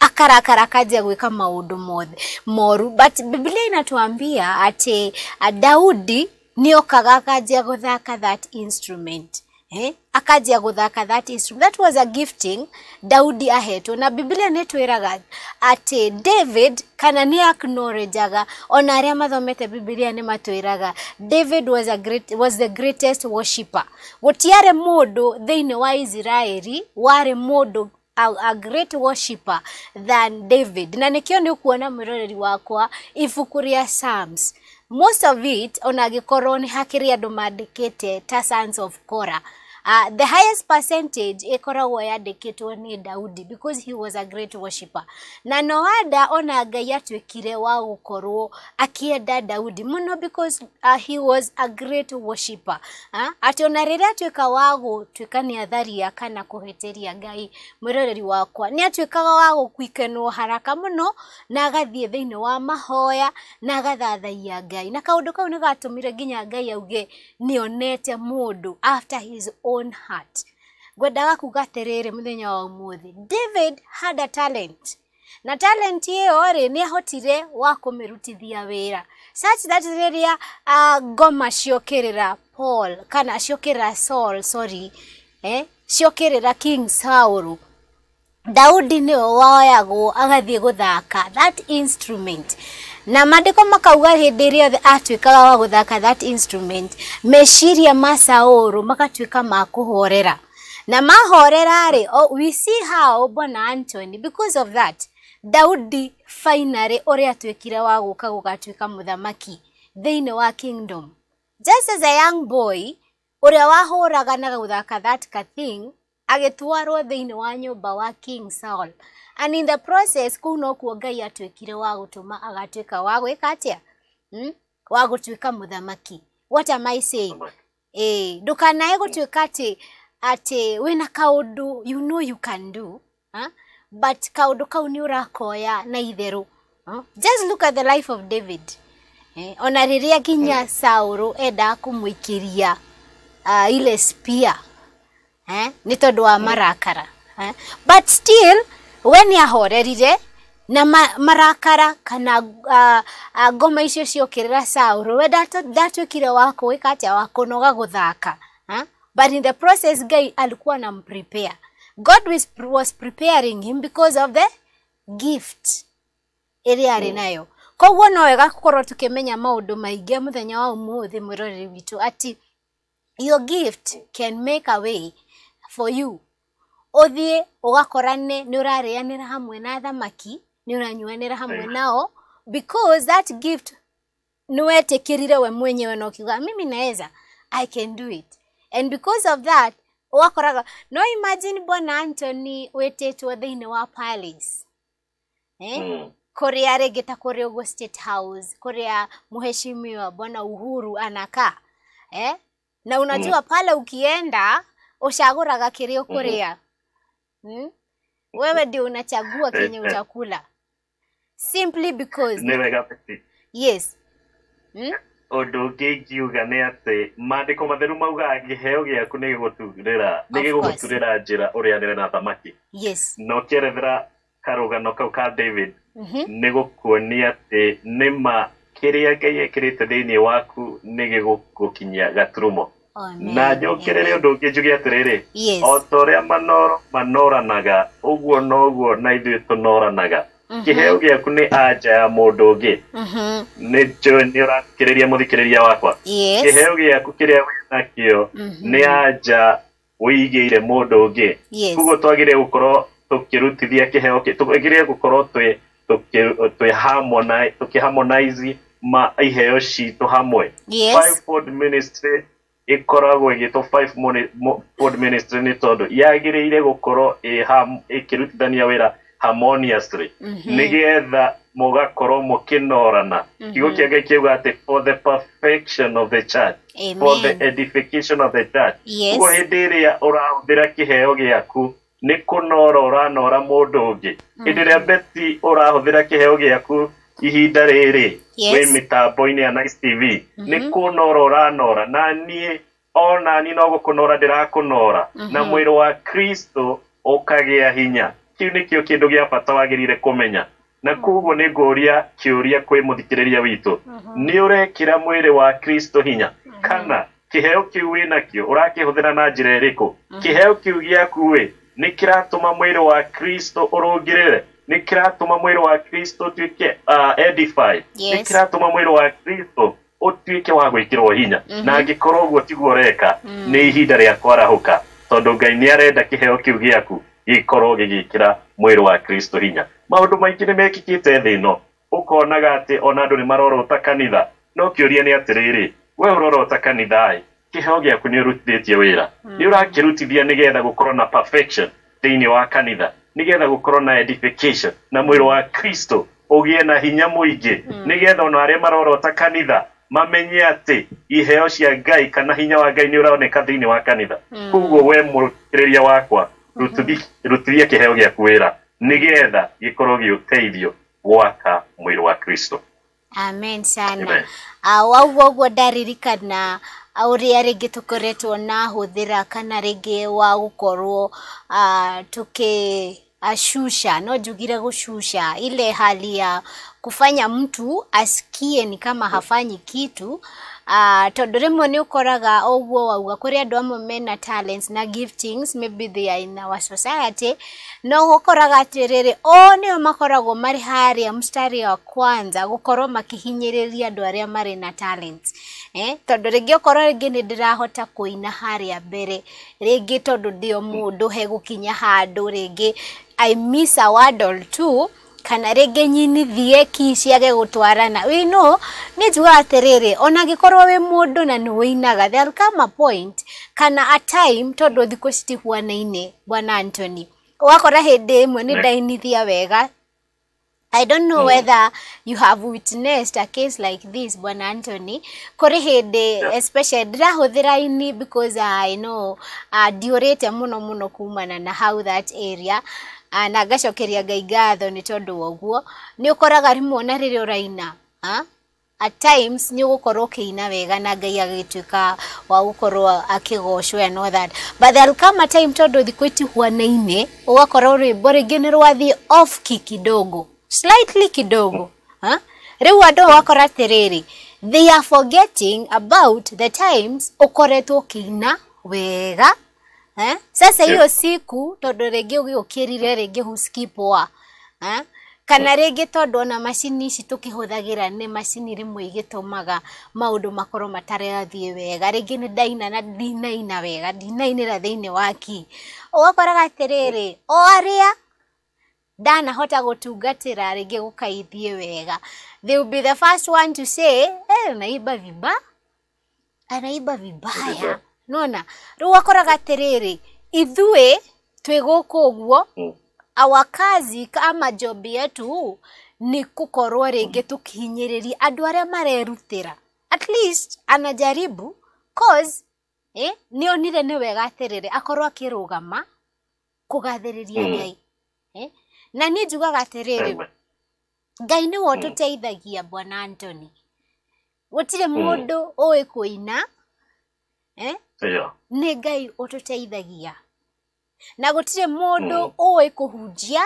akarakara kaje gwika maudu mothe moru but Biblia inatuambia ate uh, ah, Daudi okagaka kaje guthaka that instrument eh akaji ya aguthaka that instrument that was a gifting Daudi ahetwo na Biblia nä twä ati David kana nä acknowledgeaga ona arä a mathomete Biblia nä matwä David was, a great, was the greatest worshipper gutiarä må ndå thä wa Israeli ware må a, a great worshipper than David na nikio ni o nä kuona mwä wakwa ifukuria Psalms. most of it onagikoro ni hakiri ya domadikete ta sons of Korah Uh, the highest percentage ikoragwo yandikitwo ni Daudi because he was a great worshipper. Na Noada ona Ngai atuikire wa gukorwo akienda Daudi muno because uh, he was a great worshipper. Uh, ati ona riria atuika wa gutuika ni atharia kana kuhitiria Ngai mwiroreri wakwa ni atuikaga wa guikenwo haraka muno na agathie thiini wa mahoya na agathathaia Ngai na kaundu kau ni gatumire nginya Ngai auge ni onete mundu after his own own heart ngwendaga kuga atiriri muthenya wa umuthi david had a talent na talent iyo ri ni ahotire wa kumirutithia wira such that riria uh, ngoma ciokirira paul kana ciokirira saul sorry eh ciokirira king saul daudi niwe woyagwo agathiĩ gũthaka that instrument na madiko makauga hindi riothe atuikaga wa guthaka that instrument meciria masauru makatuika makuhorera na mahorera ri oh, we see how bona Antony because of that Daudi finally uri atuikire wa guka gugatuika muthamaki thiini wa kingdom just as a young boy uria wahuraga na guthaka that thing agitwarwo thiini wa nyumba wa King Saul and in the process kuu nokuo ngai atwikire wa gutuma agatwika wa gwika atia hmm? wa gutwika muthamaki what am i saying eh ndukanae gutwika ati ati wina kaudu you know you can do huh? but kaudu kau ni urakoya na itheru huh? just look at the life of david eh, ona riria kinya eh. Hmm. sauru enda kumwikiria uh, ile spear eh, ni tondu wa marakara eh? but still we nä ahorerire na ma, marakara kana uh, uh, ngoma icio ciokirira sauro we ndatuikire wa kuika atia wa kunoga guthaka but in the process ngai alikuwa na mprepare god was, was preparing him because of the gift iria ari mm. nayo koguo no wega korwo tukimenya maundu maingi muthenya wa umuthi mwiroreri witu ati your gift can make a way for you uthie ugakorane ni urarianira hamwe na thamaki ni uranyuanira ranyuanä ra hamwe nao because that gift ni wetä kä rire we mwenyewe na å mimi naweza i can do it and because of that ugakoraga no imagine bwana antony wä thä wa palace eh? mm. kuria rä ta kuria å state house kuria muheshimiwa bwana uhuru anaka eh? na unajua mm. pale ukienda ucaguraga kä rä mm -hmm Hmm? Wewe ndio unachagua kenye utakula. Simply because. Nä Yes. Hmm? undu ũngĩ ingiuga nĩ atĩ maandĩko matheru maugaga kĩheo gĩaku nĩ gĩgũturĩra nĩ gĩgũgũturĩra njĩra re na thamaki yes. na ũkĩerethera karũgano kau ka david mm -hmm. nĩ gũkuonia atĩ nĩ ma kĩrĩa ngai thä inä waku gå kinyia gaturumo na nyokire ri undu ngi njuge atiriri o ta uria manoro manoranaga uguo noguo mm-hmm. mm-hmm. na ithui tunoranaga kiheo giaku ni anja ya mundu ungi ni ni urakiriria muthikiriria wakwa kiheo giaku kiria winakio mm-hmm. ni anja uigiire mundu ungi koguo twagiriire gukorwo tukirutithia kiheo tugiriire gukorwo twi tukihamonize ma iheo citu hamwe five board ministry ikoragwo igitwo five pod ministry nä tondå yagä rä ire gå korwo ä rutithania wä ra harmoniously mhm. nä getha mugakorwo mukinorana mhm. kiugo kia ngai kiuga ati for the perfection of the church Amen. for the edification of the church koguo hindi iria urahuthira kiheo giaku ni kunora uranora mundu ungi mhm. hindi iria beti urahuthira kiheo giaku ihinda riri yes. wĩ mĩtambo-inĩ ya nice tv mm -hmm. nĩ kũnora ũranora na niä ona ni no gũkũnora ndĩrakũnora mm -hmm. na mm-hmm. mwĩrĩ wa kristo ũkagĩa hinya kĩu nĩkĩo kĩndũ gĩa bata wagĩrĩire menya na mm-hmm. koguo nĩ ngũria kĩũria kwĩ mũthikĩrĩria witũ mm-hmm. nĩ ũrekĩra mwĩrĩ wa kristo hinya kana kĩheo kĩu wĩ nakĩo ũrakĩhũthĩra na njĩra ĩrĩkũ kĩheo kĩu gĩaku-ĩ nĩ kĩratũma mwĩrĩ wa kristo ũrũngĩrĩre ni kiratuma mwĩrĩ wa kristo tuike uh, edify yes. nĩ kiratuma mwĩrĩ wa kristo ũtuĩke wa gwĩkĩrwo hinya mm -hmm. na angĩkorwo guo tiguo reka mm. ni ihinda rĩa kwarahũka tondũ ngai ni arenda kiheo kĩu gĩaku gĩkorwo gigikira mwĩrĩ wa kristo hinya maũndũ maingĩ nĩ mekĩkĩte no ĩno ũkonaga atĩ ona andũ ni marorota kanitha no kiuria ni atiriri we ũrorota kanitha-ĩ kĩheo gĩaku nĩ ũrutithĩtie wĩra mm. nĩ ũrakĩrutithia nĩgetha gũkorwo na perfection thĩinĩ wa kanitha nigetha gukorwo na edification na mwiro wa kristo ugie na hinya muingi hmm. nigetha ona aria marorota kanitha mamenye ati iheo cia ngai kana hinya wa ngai ni uroneka thiini wa kanitha hmm. koguo we murikiriria wakwa rutithia kiheo giaku wira nigetha gikorwo giuteithio gwaka mwiro wa kristo amen sana ah, wauga uguo ndaririkana ũrĩa rĩngĩ tũkoretwo na hũthĩra kana rĩngĩ wa gũkorwo uh, tuki ashusha no jugire kushusha ile hali ya kufanya mtu asikie ni kama hafanyi kitu uh, ah, tondå rä mwe nä å koraga å guo wauga kå rä andå amwe mena talents na giftings maybe they are in our society no gå koraga atä rä rä o nä o makoragwo marä harä mstari wa kwanza gå korwo makä ria andå arä a marä na talents eh? tondå rä ngä korwo rä ngä nä ndä rahota kå ina harä a mbere rä ngä tondå ndä o må ndå he gå kinya handå rä ngä i miss a or two kana rege nyini thie ki ciage gũtwarana we know ni njugaga atĩrĩrĩ ona angĩkorwo we mundu na ni winaga there come a point kana a time the tondũ na ine bwana Anthony wakora hĩndĩ ĩmwe nĩ mm. ndainithia wega I don't know mm. whether you have witnessed a case like this bwana Anthony kore hede yeah. especially ndirahuthira ini because I know uh, ndiurite muno muno kumana na how that area Ah, na ngacokeria ngai ngatho nä tondå wa å guo nä å koraga rä mwe na rä rä å raina ah, at times nä å gå korwo å kä ina wega na ngai agä tuä ka wa gå korwo akä gocwo and all that but there come a time tondå thikå itihuanaine å gakorwo rwä mbo rä ngä nä rwathiä off key kidogo slightly kidogo ah. rä u andå wakora atä rä rä they are forgetting about the times å koretwo å kä ina wega eh? sasa hiyo yeah. siku tondu ringi ugiukirire ringi huskipoa eh? kana eh. ringi tondu ona macini ici tukihuthagira ni macini rimwe igitumaga maundu makorwo matarathie wega ringi ni ndaina na ndinaina wega ndinainira thiini waki ugakoraga atiriri o aria ndanahota gutungatira ringi gukaithie wega they will be the first one to say hey, eh, anaiba viba anaiba vibaya nona rä u wakoraga atä rä rä ithuä twä gå kå å guo mm. our kama jobi yetu ni kukorwo rĩngĩ tũkĩhinyĩrĩria andũ arĩa marerutĩra at least anajaribu cause eh, nĩ onire nĩ wega atĩrĩrĩ akorwo akĩrũgama kũgathĩrĩria mm. Ngai eh? na niĩ njugaga atĩrĩrĩ Ngai nĩwe mm. ũtũteithagia bwana Anthony gũtirĩ mm. mũndũ ũĩ kũina Eh? nä ngai å tå teithagia na gå tirä må ndå å hmm. ä kå hunjia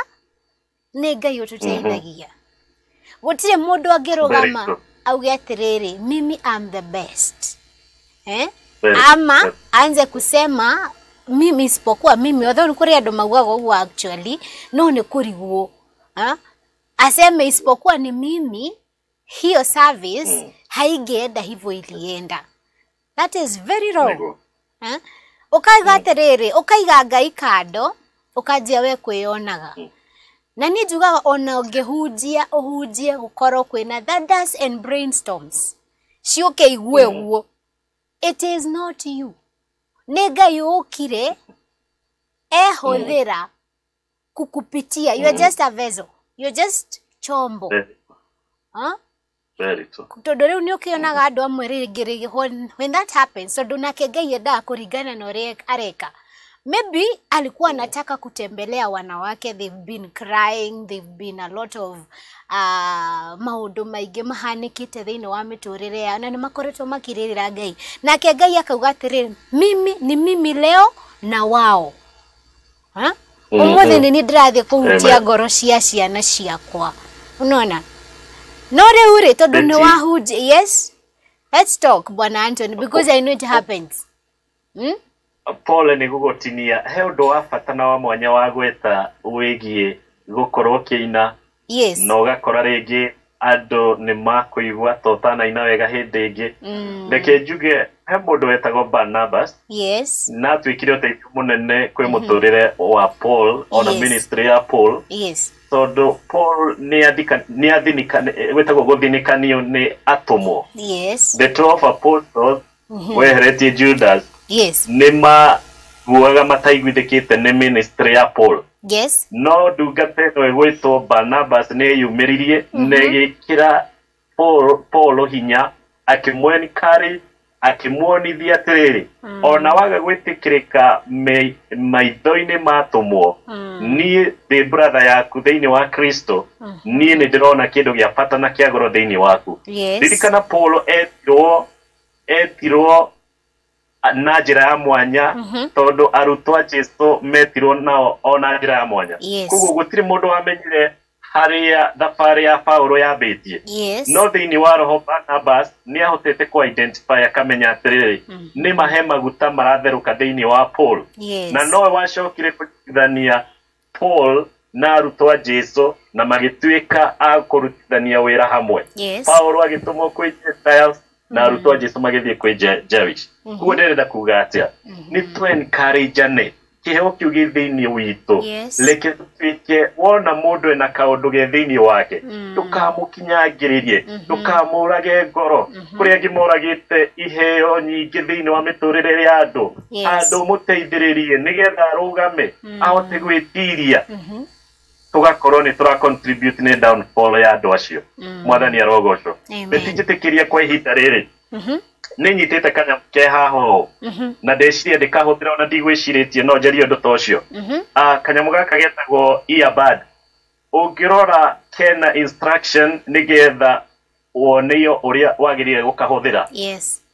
nä ngai å tå teithagia mm-hmm. gå tirä må ndå angä rå gama auge atä rä rä mimi am the best eh? ama anze kusema mimi isipokuwa mimi kå kuri andå maugaga uguo actually no ni kuriguo ha? Ah? aseme isipokuwa ni mimi hiyo service mm. haigeenda hivyo ilienda that is very wrong eh? ukaiga hmm. atiriri ukaiga ngai kando ukanjia we kwionaga mm. na ni njugaga ona ngihunjia uhunjie gukorwo kwina thunders and brainstorms ciuke igue hmm. guo mm. it is not you nä ngai å kire ehå thä ra hmm. kukupitia you are just a vessel you are just chombo eh. huh? very true tondu riu ni ukionaga andu amwe ringirigihwo when that happens so tondu nake ngai endaga kuringana na uria areka maybe alikuwa anataka kutembelea wanawake they've been crying they've been a lot of uh, ah, maundu maingi mahanikite thiini wa miturire yao na nimakoretwo makiririra ngai nake ngai akauga atiriri mimi ni mimi leo na wao ha umuthi mm-hmm. nini ndirathii kuhutia ngoro cia ciana ciakwa unaona no rä u rä tondå nä wahunjia bwana anton because i know it happens pole nä gå he å wa bata na wa mwanya wa gweta wä giä gå korwo kä ina na å gakora rä ngä andå nä makå igua ta å tanaina wega hä ndä ä ngä mm. reke njuge he må ndå wetagwo na atuä kire å teithio må nene kwä må mm-hmm. tå rä re wa ona ya tondu paul nä athinikagwätagwo gå thinikanio nä atåmwo yes. the apostles mm-hmm. weheretie judas yes. nä maguaga mataiguithä kä te nä ministry ya paul yes. no ndungata ä no gwä two barnabas nä yumä ririe mm -hmm. nä gä kä ra paul hinya akä mwenkarä thia atiriri mm. ona waga gwitikirika maitho-ini matumwo mm. nie thi brother yaku thiini wa kristo mm. nie ni ndirona kindu gia bata na kiagoro goro thiini waku ririkana yes. paulo etirwo etirwo na njira ya mwanya mm -hmm. tondu arutwa jesu metirwo nao ona njira ya mwanya yes. koguo gutiri mundu wamenyire haria thabarĩ ya paulo yambĩtie yes. no thĩinĩ wa roho barnabas nĩ ahotete kuidentify akamenya atĩrĩrĩ mm. mahe maguta maratherũka thini wa paul yes. na nowe wacokire kũrutithania paul na arutwo a jesu na magĩtuĩka a kũrutithania wĩra hamwe yes. paulo agĩtũmwo kwĩ gentiles na arutwo a hmm. jesu magithie kwĩ jewish koguo mm-hmm. ndĩrenda kuga atĩa mm-hmm. nĩ twencourageane mm -hmm kiheo kiu gi thä-inä witå tuike wona må ndå ena kaå ndå ge thä-inä wake ndå kamå kinyangä rä rie ndå ngoro mm-hmm. kå rä angä moragä te iheo nyingä thä-inä wa miturire tå rä re ya andå andå må teithä rä rie nä getha arå game mm-hmm. ahote gwä tiria mm-hmm. tugakorwo nä tå contribute nä downfall ya andå acio mwathani arogocwo nä tinjä tä kä ria kwa ihinda rä rä nä nyitä te kanyam ke haha å mhm. na ndä cirie ndä kahå thä ra ona ndigwä cirä tie no njarie å ndå ta å cio mhm. ah, kanyamå gaka getagwo å ngä rora kena nä getha woneio å rä a wagä rä ire gå kahå thä ra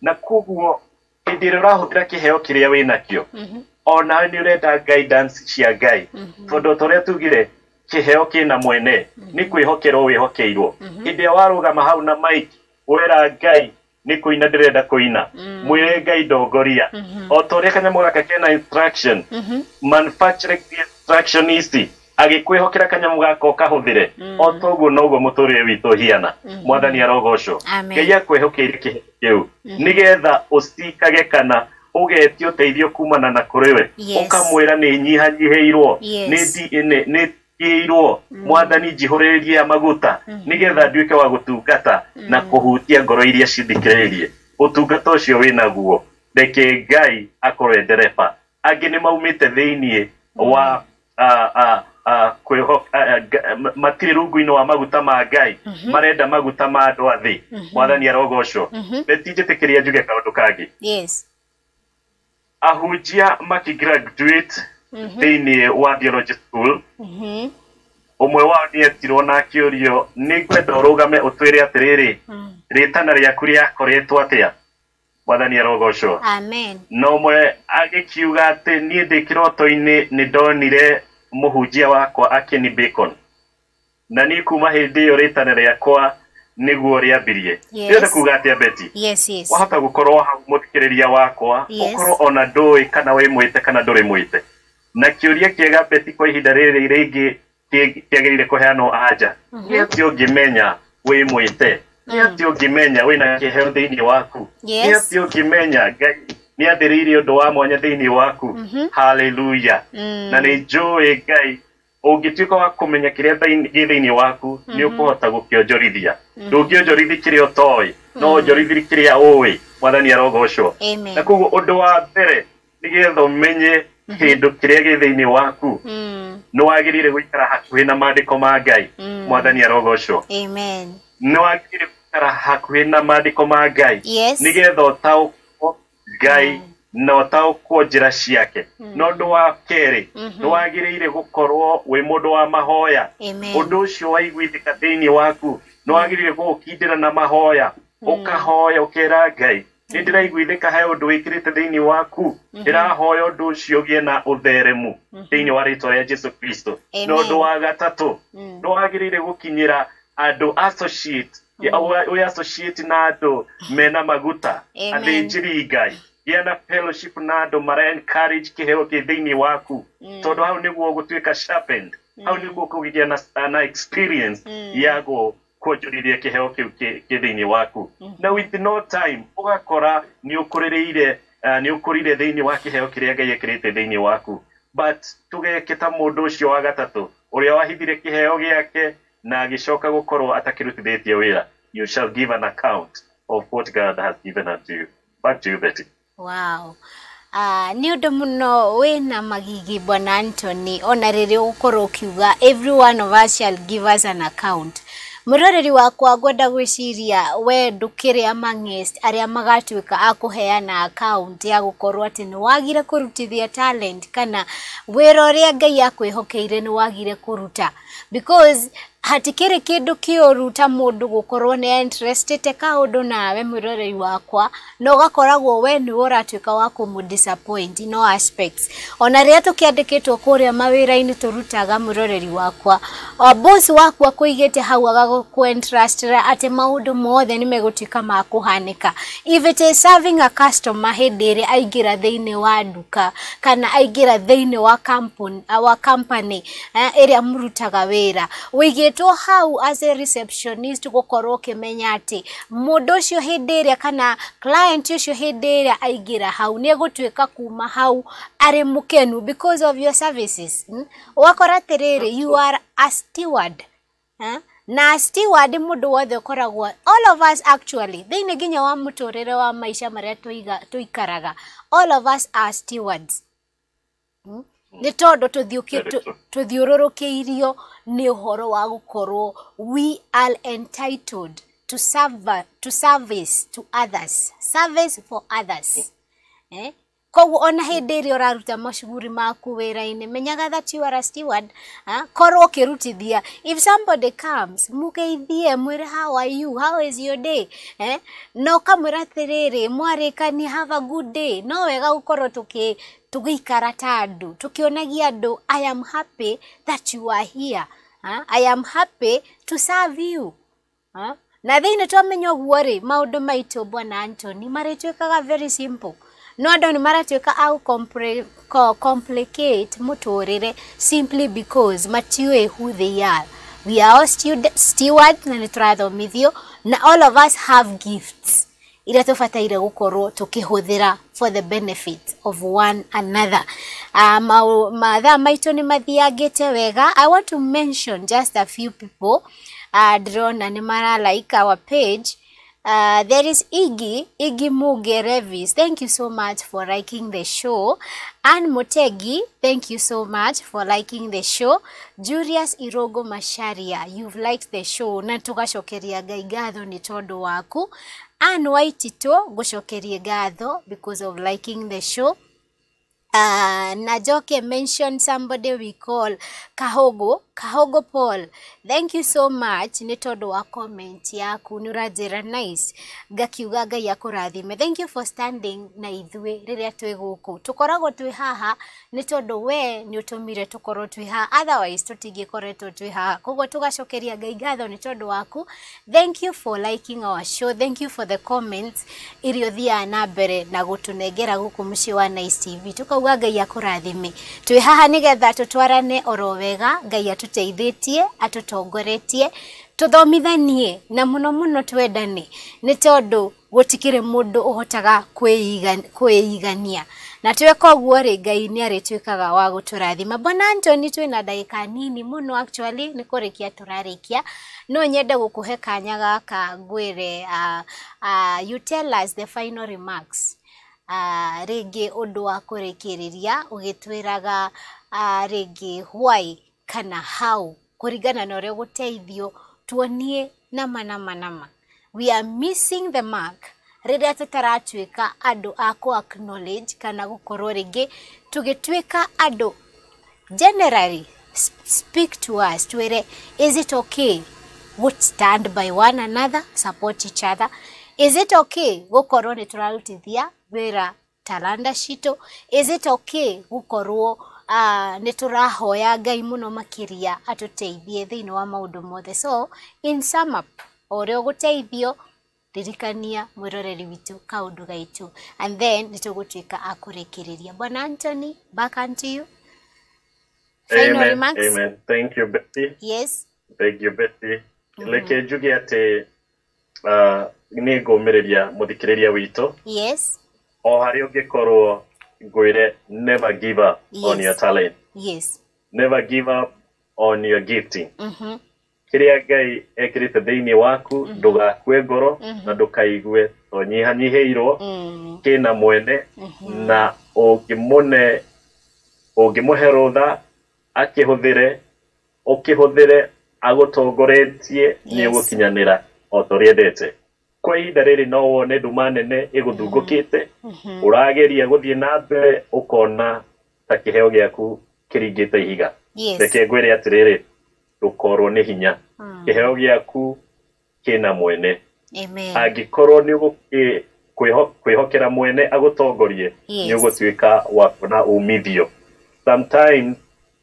na koguo hä ndä ä rä a å rahå thä ra kä heo kä rä a wä nakio mhm. onawe nä å renda cia ngai tondå ta å rä a tugire kä heo kä na mwene nä kwä hokerwo wä hokeirwo hä ndä ä rĩa warå gama hau na mike wera ngai nä kå ina ndä renda kå ina mwä mm. re ngai ndongoria mm-hmm. o ta å rä a kanyamå gaka kena instruction mm-hmm. manufacturing instruction ici agĩkwĩhokera kanyamũ gaka ũkahũthĩre mm-hmm. o toguo noguo re witå hiana mwathani arogocwo ngai u nä getha å cikage kana å teithio kumana na rä we ra nä nyihanyihä irwo irwo mm. mwathani ya maguta mm. nigetha nduike wa gutungata mm. na kuhutia ngoro iria cithikĩrĩirie utungata ucio winaguo reke ngai akorwe ndereba angi ni maumite thĩiniĩ wa matirĩ rungu-inĩ wa maguta ma ngai mm-hmm. marenda maguta ma andũ a thĩ mm-hmm. mwathani arogocwo betinjĩtĩkĩria mm-hmm. njuge kaũndũ kangĩ ahunjia makigraduate Mm-hmm. thini wa theology school umwe mm-hmm. wao nietirwo na akĩũrio nĩ ngwenda ũrũgame ũtwĩre atĩrĩrĩ mm-hmm. rĩtana rĩaku rĩakoretwo atĩa mwathani arogocwo na kiuga agĩkiuga atĩ niĩ ndĩ kĩroto ni nĩ ndonire mũhunjia wakwa akeni bacon na ni kuma hĩndĩ ĩyo rĩtana rĩakwa nĩguo rĩambirie rĩothe kuga atĩa beti wahota gũkorwo hau mũthikĩrĩria wakwa ũkorwo ona ndũĩ kana wĩ mwĩte kana ndũrĩ mwĩte na kĩũria kĩega beti kwa ihinda agä rĩngĩ kå kũheanwo anja menya mhm. wä mwä te ti å atĩ menya wä na kĩheo thĩinĩ waku menya atĩ athä rä ire å ndå wa mwanya thĩinĩ waku mhm. haleluya mm. na nĩ njũĩ ngai ũngĩtuĩka wa kũmenya kĩrĩa gĩ thĩinĩ waku nĩ mhm. ũkũhota gũkĩonjorithia ndũngĩonjorithi kĩrĩa ũtoĩ no onjorithi kĩrĩa ũĩ mwathani arogocwo na koguo ũndũ wa mbere nĩgetha menye Mm-hmm. kindu kiria gi thiini waku mm. ni wagirire guikara hakuhi na maandiko ma ngai mm. mwathani arogocwo ni wagirire guikara hakuhi na maandiko ma ngai nigetha ũtaũkwo ngai mm. na ũtaũkwo njĩra ciake no ũndũ wa kerĩ mm-hmm. nĩ wagĩrĩire gũkorwo wĩ mũndũ wa mahoya ũndũ ũcio waiguithĩka thĩinĩ waku nĩ wagĩrĩire gũgũkindĩra na mahoya ũkahoya ũkera ngai nä ndä raiguithä he å ndå wä kä rä te thä inä waku mhm. ndä rahoya å ndå å cio gä na å theremu mhm. thä inä wa rä a jesu kristo na å ndå wa gatatå mm. nä wagä rä ire gå kinyä ra andå å mm. na andå mena maguta athä njä ri ngai gä na na andå mara kä heo kä thä inä waku tondå hau nä guo gå tuä ka hau nä guo kå gä gä na experience mm. ya gå kuonjoririe kiheo kiu ki thiini waku mm-hmm. na with no time ugakora ni ukurireire uh, ni ukurire thiini wa kiheo kiria ngai ekirite thiini waku but tugeke ta mundu ucio wa gatatu uria wahithire kiheo giake na agicoka gukorwo atakirutithitie wira you shall give an account of what god has given unto you back to you betty wow Uh, ah, nä å ndå må no wä na magigi bwana antony ona rä rä å gåkorwo å kiuga everyone of us shall give us an account muroreri wakwa ngwenda gwiciria we ndukiri ka aria magatuika akuheana account ya gukorwa ati ni wagire kurutithia talent kana wira uria ngai akwihokeire ni wagire kuruta because hatikiri kindu kiuru ta mundu gukorwo ni interested ka undu nawe mwiroreri wakwa no gakoragwo we ni uratuika wa disappoint no aspects ona ria tukiandikitwo kuria mawira-ini turutaga mwiroreri wakwa o boss wakwa kuigete hau aga agagukuentrastira ati maundu mothe ni megutuika ma kuhanika if it is serving a customer hindi ĩrĩa aingira thĩinĩ wa nduka kana aingira thĩinĩ wa company wa company eh, eh, murutaga wĩra wĩigĩte ugä hau as a receptionist gå korwo å kä menya atä må kana client cio hä ndä ä hau nä egå kuma hau arä mukenu because of your services ågakora hmm? atä you are a steward huh? Hmm? na steward mundu wothe ukoragwo all of us actually thiini nginya wa muturire wa maisha maria tuikaraga all of us are stewards hmm? nä tondå tå thiå irio nä å horo wa gå korwo we are entitled to, serve, to service to others service for others mm. eh? koguo ona hindi ria uraruta mashuguri maku wira-ini menyaga that you are a steward uh, korwo ukirutithia if somebody comes mugeithie mwire how are you how is your day eh? no kamwira atiriri mwarikani have a good day no wega gukorwo tuki tugiikara ta andu tukionagia andu i am happy that you are here uh, i am happy to serve you uh? na thiini twamenya uguo ri maundu maitu bwana antony marituikaga very simple no andå nä maratuä au ko complicate muturire simply because matiwe who they are we are all steward na ni tå rathomithio na all of us have gifts iria tubataire gukorwo tukihuthira for the benefit of one another uh, mathaa maitå nä mathiangä wega i want to mention just a few people uh, ah, ni mara like our page Uh, there is Iggy, Iggy Muge Revis. Thank you so much for liking the show. Anne Motegi, thank you so much for liking the show. Julius Irogo Masharia, you've liked the show. Na tugacokeria ngai ngatho nĩ tondũ waku. Anne Waitito, ngũcokerie ngatho because of liking the show. Uh, Najoke njoke mention somebody we call Kahogo kahogo paul thank you so much nä tondå wa comment yaku nä å ranjä nice ngakiuga ngai akå thank you for standing na ithuä rä rä a twä gå kå tå koragwo twä haha nä tondå we nä å tå mire tå korwo twä haha otherwise tå tingä koretwo twä haha koguo tå gacokeria ngai ngatho nä tondå waku thank you for liking our show thank you for the comments iria å thiaga na mbere na gå tå nengera gå kå må ciä wa nice tv tå kauga ngai akå rathime twä haha nä getha tå twarane oro wega ngai atuteithĩtie atutongoretie tuthomithanie na muno muno twendane ni tondu gutikire mundu uhotaga kwĩigania na tweka guo ri ngai nĩ arĩtuĩkaga wa gũtũrathima bona antoni twĩna ndagĩka nini muno actually nĩ kũrĩkia turarikia no nyende kanyaga kanya gaka ngwĩre uh, uh, you tell us the final remarks uh, rĩngĩ ũndũ wa kũrĩkĩrĩria ũgĩtwĩraga uh, rĩngĩ why kana hau kuringana na uria teithio tuonie nama nama nama we are missing the mark rĩrĩa tũtaratuĩka andũ a acknowledge kana gũkorwo rĩngĩ tũgĩtuĩka andũ generally speak to us twĩre is it okay would stand by one another support each other is it okay gũkorwo nĩ tũrarutithia wĩra taranda citũ is it okay gũkorwo uh, ah, nä tå rahoya ngai må no makä atå wa maå ndå mothe so in sum up o rä a å gå teithio ririkania mwiroreri witu kaundu gaitu and then nitugutwika akurikiriria bwana anthony back unto you Final remarks? amen. thank you betty yes thank you betty mm -hmm. reke njuge ati uh, ah, ni ngumiriria muthikiriria witu yes o haria ungikorwo Gwede, never give up yes. on your talent. Yes. Never give up on your gifting. Mm-hmm. kiria ngai ekirite thiini waku mm-hmm. ndugakue ngoro mm-hmm. na ndukaigue tonyihanyihiirwo mm-hmm. kina mwene na ungimune ungimuhe rutha akihuthire ukihuthire agutongoretie ni ugukinyanira o turia endete kwa ihinda rĩrĩ no wone nduma nene ĩgũthungũkĩte mm-hmm. ũrageria gũthiĩ na mbere ũkona ta kĩheo gĩaku kĩringĩte ihiga reke ngwĩre atĩrĩrĩ ndũkorwo nĩ hinya mm. kĩheo gĩaku kĩna mwene angĩkorwo nĩ hokera mwene agũtongorie nĩ ũgũtuĩka wa kuona umithio sometimes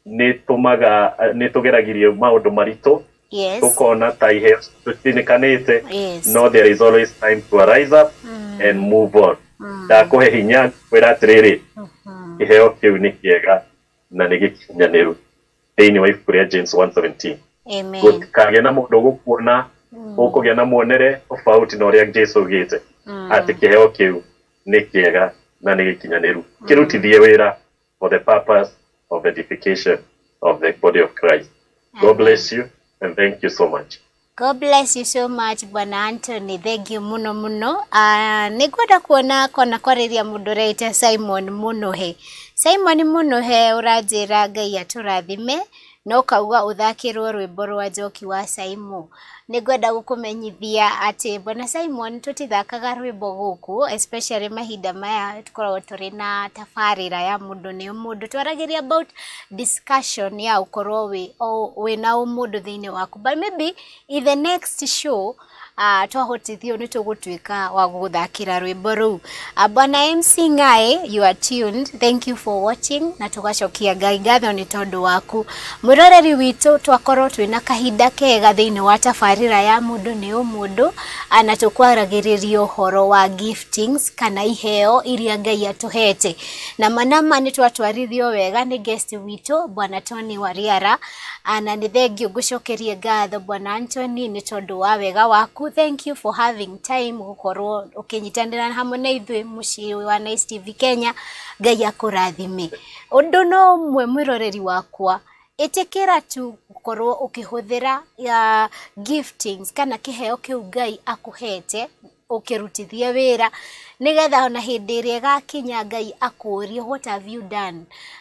nĩ tũmaga nĩ tũgeragirio maũndũ maritũ yes. tuko na taihe tutinikanite yes. no there is always time to arise up mm. and move on ndakuhe mm. hinya kwira atiriri mm -hmm. kiu ni kiega na nä gä kinyaniru thä wa ibuku rä james 117 gå tikagä na må ndå gå kå gä na muonere tofauti na å rä a jesu å gä te mm. atä kä heo kä u nä kä na nä gä kinyanä ru mm. rutithie wä ra for the purpose of edification of the body of christ god bless you and thank you so much. God bless you so much bwana Anthony thank you muno muno uh, ah, nikwenda kuona kona kwariria mundu reite Simon Munuhe Simon Munuhe uranjira ngai aturathime no kauga uthakirwo rwimbo rwa njoki wa Simon nä ngwenda gå kå menyithia atä bwana simon tå tithakaga rwä mbo gå kå especially mahinda maya tåkoragwo tå na tabarä ra ya må ndå nä må ndå twaragä ria about discussion ya å korwo wä na å må ndå thä waku but maybe in the next show Ah, twahotithio nä tå gå tuä ka wa gå thakä ra rwä mbo rå u ah, bwana mc ngaä you are tuned thank you for watching na tå gacokia ngai ngatho nä tondå waku mwäroreri witå twakorwo twä na kahinda kega thä inä wa tabarä ya må ndå nä å må ndå na tå kwaragä horo wa giftings kana iheo iria ngai atå hete na manama nä twatwarithio wega nä guest witå bwana tony wariara ana ah, nä thengio ngå cokerie ngatho bwana antony nä tondå wa wega waku thank you for having time gukorwo ukinyitanira hamwe na ithwe mucii wa Nice TV Kenya ngai akurathime undu no mwe mwiroreri wakwa itikira tu gukorwo ukihuthira uh, giftings kana kiheo kiu ngai akuhete ukirutithie wira nigetha ona hindi iria gakinya ngai akurie what have you done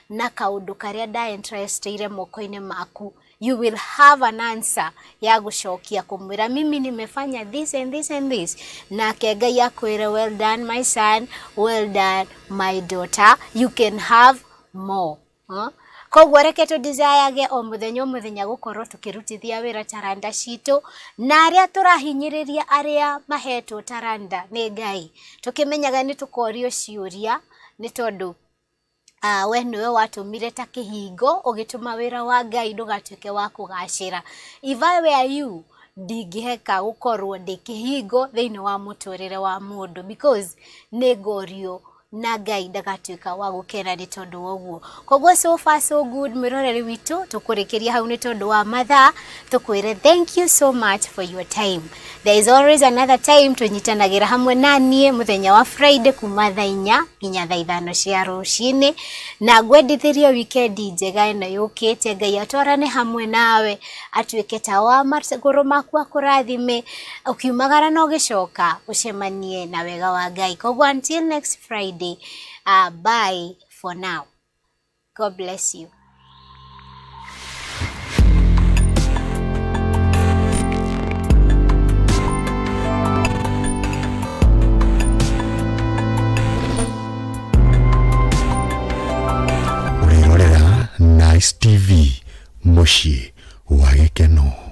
na kaundu karia ire moko-ini maku you will have an answer ya gucokia kumwira mimi nimefanya this and this and this na kega ya akwire well done my son well done my daughter you can have more huh? koguo reke tå desirege o må thenya o må thenya gå korwo tå kä taranda citå na aria a tå rahinyä rä ria mahetwo taranda nä ngai tå kä menyaga nä tå korio uh, we niwe watumire ta kihingo ugituma wira wa ngai ke wa kugacira if i were you ndä kä ndi kihingo iniä wa muturire wa mundu because nä ngorio na ngai ndagatuika wa gukena ni tondu woguo koguo so far so good mwiroreri witu tukurikiria hau ni tondu wa mathaa tukwire thank you so much for your time there is always another time tunyitanagira hamwe nanie muthenya wa friday kuma thaa inya nginya thaa ithano cia ruciini na ngwendithirie wikendi njega ino yukite ngai atwarane hamwe nawe atuike ta wa magũrũ maku akũrathime ukiumagara na ugicoka ucemanie na wega wa ngai koguo until next friday Friday. Uh, bye for now. God bless you. Ah. Nice TV, Moshi Wagekeno.